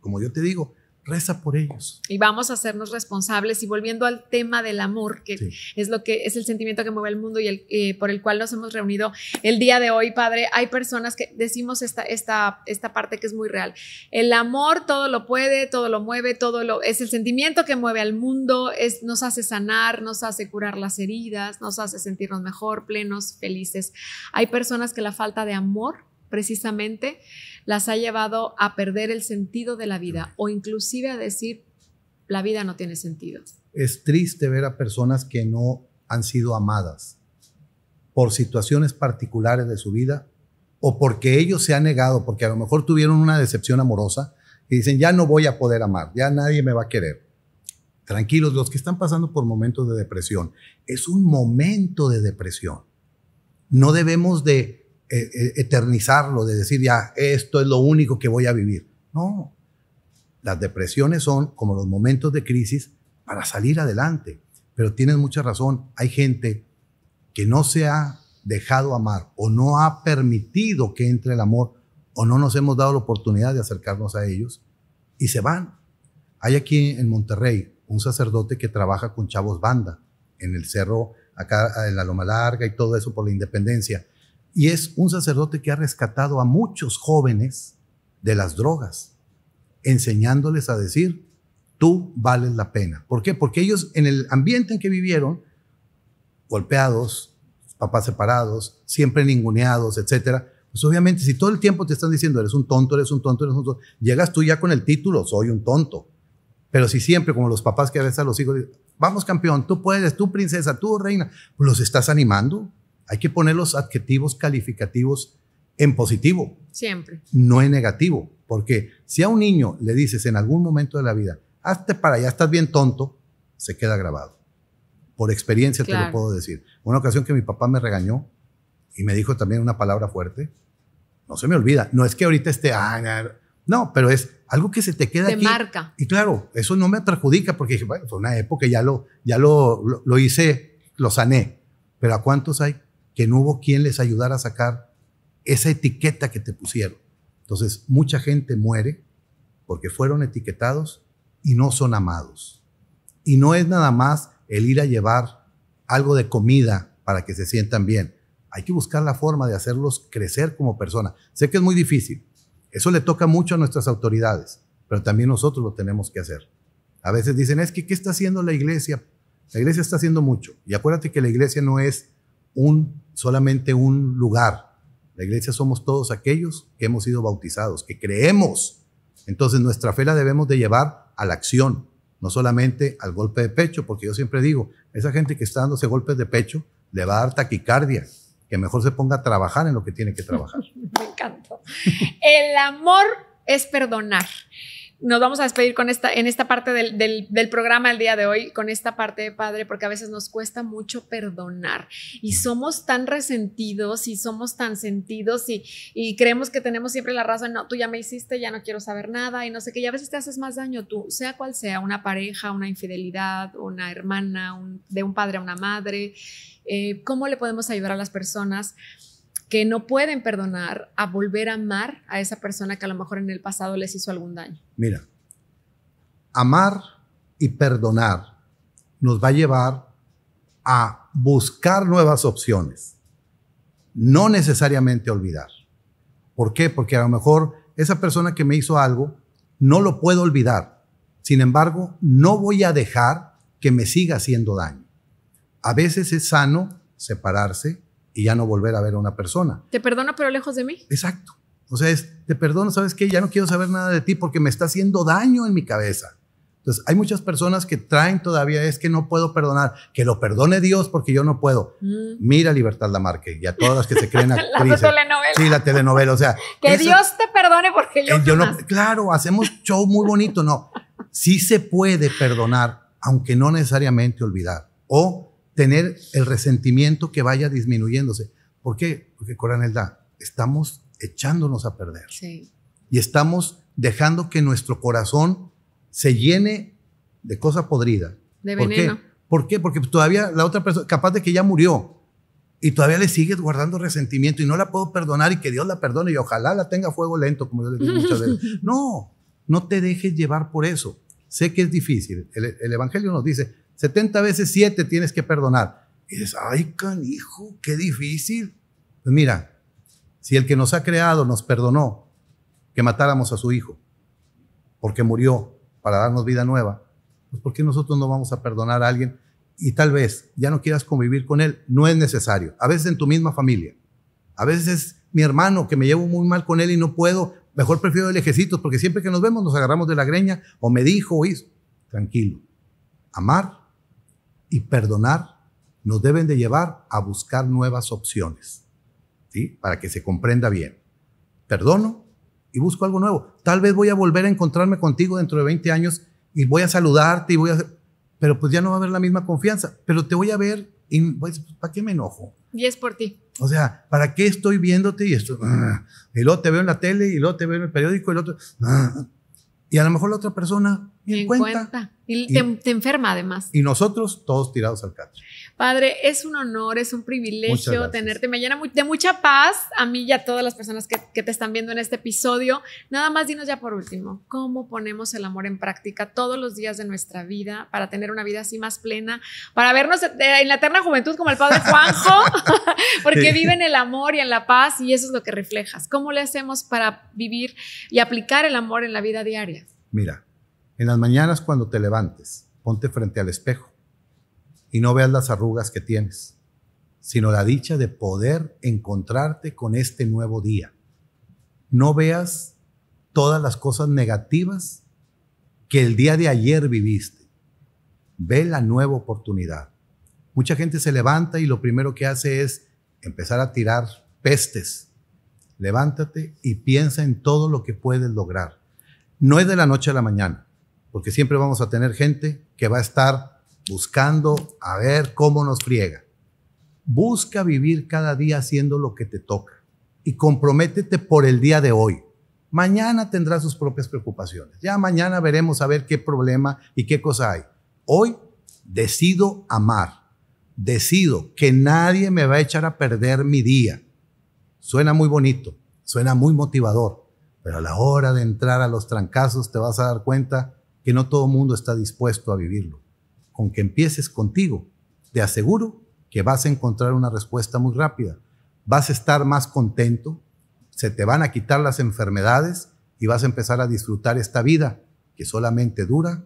como yo te digo, reza por ellos. Y vamos a hacernos responsables. Y volviendo al tema del amor, que es lo que es el sentimiento que mueve el mundo y eh, por el cual nos hemos reunido el día de hoy, Padre, hay personas que decimos esta, esta, esta parte que es muy real. El amor todo lo puede, todo lo mueve, todo lo es el sentimiento que mueve al mundo, nos hace sanar, nos hace curar las heridas, nos hace sentirnos mejor, plenos, felices. Hay personas que la falta de amor precisamente las ha llevado a perder el sentido de la vida o inclusive a decir, la vida no tiene sentido. Es triste ver a personas que no han sido amadas por situaciones particulares de su vida o porque ellos se han negado, porque a lo mejor tuvieron una decepción amorosa y dicen, ya no voy a poder amar, ya nadie me va a querer. Tranquilos, los que están pasando por momentos de depresión, es un momento de depresión. No debemos de e, e, eternizarlo, de decir ya, esto es lo único que voy a vivir. No, las depresiones son como los momentos de crisis para salir adelante. Pero tienes mucha razón, hay gente que no se ha dejado amar o no ha permitido que entre el amor o no nos hemos dado la oportunidad de acercarnos a ellos y se van. Hay aquí en Monterrey un sacerdote que trabaja con chavos banda en el cerro, acá en la Loma Larga y todo eso por la independencia y es un sacerdote que ha rescatado a muchos jóvenes de las drogas, enseñándoles a decir, tú vales la pena. ¿Por qué? Porque ellos en el ambiente en que vivieron, golpeados, papás separados, siempre ninguneados, etcétera, pues obviamente si todo el tiempo te están diciendo, eres un tonto, eres un tonto, eres un tonto, llegas tú ya con el título, soy un tonto. Pero si siempre, como los papás que a a los hijos, vamos campeón, tú puedes, tú princesa, tú reina, pues los estás animando. Hay que poner los adjetivos calificativos en positivo. Siempre. No en negativo. Porque si a un niño le dices en algún momento de la vida, hazte para allá, estás bien tonto, se queda grabado. Por experiencia te lo puedo decir. Una ocasión que mi papá me regañó y me dijo también una palabra fuerte, no se me olvida. No es que ahorita esté, no, pero es algo que se te queda te marca. Y claro, eso no me perjudica porque dije, bueno, fue una época, ya lo, ya lo, lo, lo hice, lo sané. Pero ¿a cuántos hay no hubo quien les ayudara a sacar esa etiqueta que te pusieron. Entonces, mucha gente muere porque fueron etiquetados y no son amados. Y no es nada más el ir a llevar algo de comida para que se sientan bien. Hay que buscar la forma de hacerlos crecer como persona Sé que es muy difícil. Eso le toca mucho a nuestras autoridades, pero también nosotros lo tenemos que hacer. A veces dicen, es que, ¿qué está haciendo la iglesia? La iglesia está haciendo mucho. Y acuérdate que la iglesia no es un, solamente un lugar. La iglesia somos todos aquellos que hemos sido bautizados, que creemos. Entonces nuestra fe la debemos de llevar a la acción, no solamente al golpe de pecho, porque yo siempre digo, esa gente que está dándose golpes de pecho le va a dar taquicardia, que mejor se ponga a trabajar en lo que tiene que trabajar. [LAUGHS] Me encantó, El amor es perdonar nos vamos a despedir con esta, en esta parte del, programa el día de hoy, con esta parte, de padre, porque a veces nos cuesta mucho perdonar y somos tan resentidos y somos tan sentidos y, y creemos que tenemos siempre la razón, no, tú ya me hiciste, ya no quiero saber nada y no sé qué, y a veces te haces más daño tú, sea cual sea, una pareja, una infidelidad, una hermana, de un padre a una madre, eh, ¿cómo le podemos ayudar a las personas? que no pueden perdonar a volver a amar a esa persona que a lo mejor en el pasado les hizo algún daño? Mira, amar y perdonar nos va a llevar a buscar nuevas opciones, no necesariamente olvidar. ¿Por qué? Porque a lo mejor esa persona que me hizo algo no lo puedo olvidar. Sin embargo, no voy a dejar que me siga haciendo daño. A veces es sano separarse, y ya no volver a ver a una persona. Te perdono, pero lejos de mí. Exacto. O sea, es, te perdono, ¿sabes qué? Ya no quiero saber nada de ti porque me está haciendo daño en mi cabeza. Entonces, hay muchas personas que traen todavía es que no puedo perdonar, que lo perdone Dios porque yo no puedo. Mm. Mira Libertad Lamarque y a todas las que se creen [LAUGHS] actrices. la telenovela. Sí, la telenovela, o sea. que Dios te perdone porque yo, eh, yo no, Claro, hacemos show muy bonito, no. Sí se puede perdonar, aunque no necesariamente olvidar. O tener el resentimiento que vaya disminuyéndose. ¿Por qué? Porque da. estamos echándonos a perder. Sí. Y estamos dejando que nuestro corazón se llene de cosa podrida. De veneno. ¿Por qué? Porque todavía la otra persona, capaz de que ya murió, y todavía le sigues guardando resentimiento y no la puedo perdonar y que Dios la perdone y ojalá la tenga fuego lento, como yo le digo muchas veces. [LAUGHS] No, no te dejes llevar por eso. Sé que es difícil. el Evangelio nos dice, 70 veces 7 tienes que perdonar. Y dices, ay, canijo, qué difícil. Pues mira, si el que nos ha creado nos perdonó que matáramos a su hijo, porque murió para darnos vida nueva, pues ¿por qué nosotros no vamos a perdonar a alguien? Y tal vez ya no quieras convivir con él, no es necesario. A veces en tu misma familia, a veces es mi hermano que me llevo muy mal con él y no puedo, mejor prefiero el ejército, porque siempre que nos vemos nos agarramos de la greña o me dijo o hizo. Tranquilo, amar y perdonar nos deben de llevar a buscar nuevas opciones, ¿sí? Para que se comprenda bien. Perdono y busco algo nuevo. Tal vez voy a volver a encontrarme contigo dentro de 20 años y voy a saludarte y voy a... Pero pues ya no va a haber la misma confianza, pero te voy a ver y pues, ¿para qué me enojo? Y es por ti. O sea, ¿para qué estoy viéndote y esto? Ah, y luego te veo en la tele y luego te veo en el periódico y el otro... Ah, y a lo mejor la otra persona Y, te, enferma además. Y nosotros todos tirados al catre. Padre, es un honor, es un privilegio tenerte. Me llena de mucha paz a mí y a todas las personas que, te están viendo en este episodio. Nada más dinos ya por último, ¿cómo ponemos el amor en práctica todos los días de nuestra vida para tener una vida así más plena, para vernos en la eterna juventud como el Padre [LAUGHS] Juanjo, [LAUGHS] porque vive en el amor y en la paz y eso es lo que reflejas? ¿Cómo le hacemos para vivir y aplicar el amor en la vida diaria? Mira, en las mañanas cuando te levantes, ponte frente al espejo y no veas las arrugas que tienes, sino la dicha de poder encontrarte con este nuevo día. No veas todas las cosas negativas que el día de ayer viviste. Ve la nueva oportunidad. Mucha gente se levanta y lo primero que hace es empezar a tirar pestes. Levántate y piensa en todo lo que puedes lograr. No es de la noche a la mañana, porque siempre vamos a tener gente que va a estar buscando a ver cómo nos friega. Busca vivir cada día haciendo lo que te toca y comprométete por el día de hoy. Mañana tendrá sus propias preocupaciones. Ya mañana veremos a ver qué problema y qué cosa hay. Hoy decido amar. Decido que nadie me va a echar a perder mi día. Suena muy bonito, suena muy motivador, pero a la hora de entrar a los trancazos te vas a dar cuenta que no todo el mundo está dispuesto a vivirlo con que empieces contigo, te aseguro que vas a encontrar una respuesta muy rápida. Vas a estar más contento, se te van a quitar las enfermedades y vas a empezar a disfrutar esta vida que solamente dura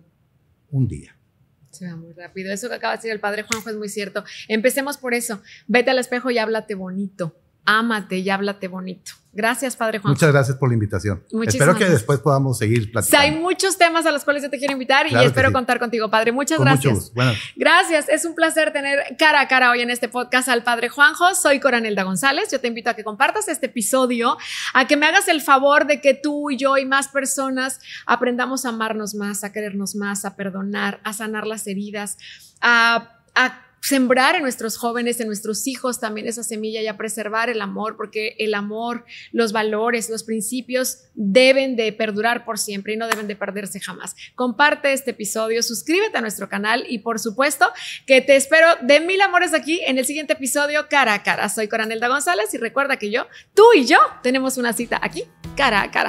un día. Se va muy rápido. Eso que acaba de decir el padre Juanjo es muy cierto. Empecemos por eso. Vete al espejo y háblate bonito ámate y háblate bonito. Gracias, Padre Juan. Muchas gracias por la invitación. espero que después podamos seguir platicando. hay muchos temas a los cuales yo te quiero invitar y espero contar contigo, Padre. Muchas gracias. Gracias. Es un placer tener cara a cara hoy en este podcast al Padre Juanjo. Soy Coranelda González. Yo te invito a que compartas este episodio, a que me hagas el favor de que tú y yo y más personas aprendamos a amarnos más, a querernos más, a perdonar, a sanar las heridas, a, a sembrar en nuestros jóvenes, en nuestros hijos también esa semilla y a preservar el amor, porque el amor, los valores, los principios deben de perdurar por siempre y no deben de perderse jamás. Comparte este episodio, suscríbete a nuestro canal y por supuesto que te espero de mil amores aquí en el siguiente episodio cara a cara. Soy Coranelda González y recuerda que yo, tú y yo tenemos una cita aquí cara a cara.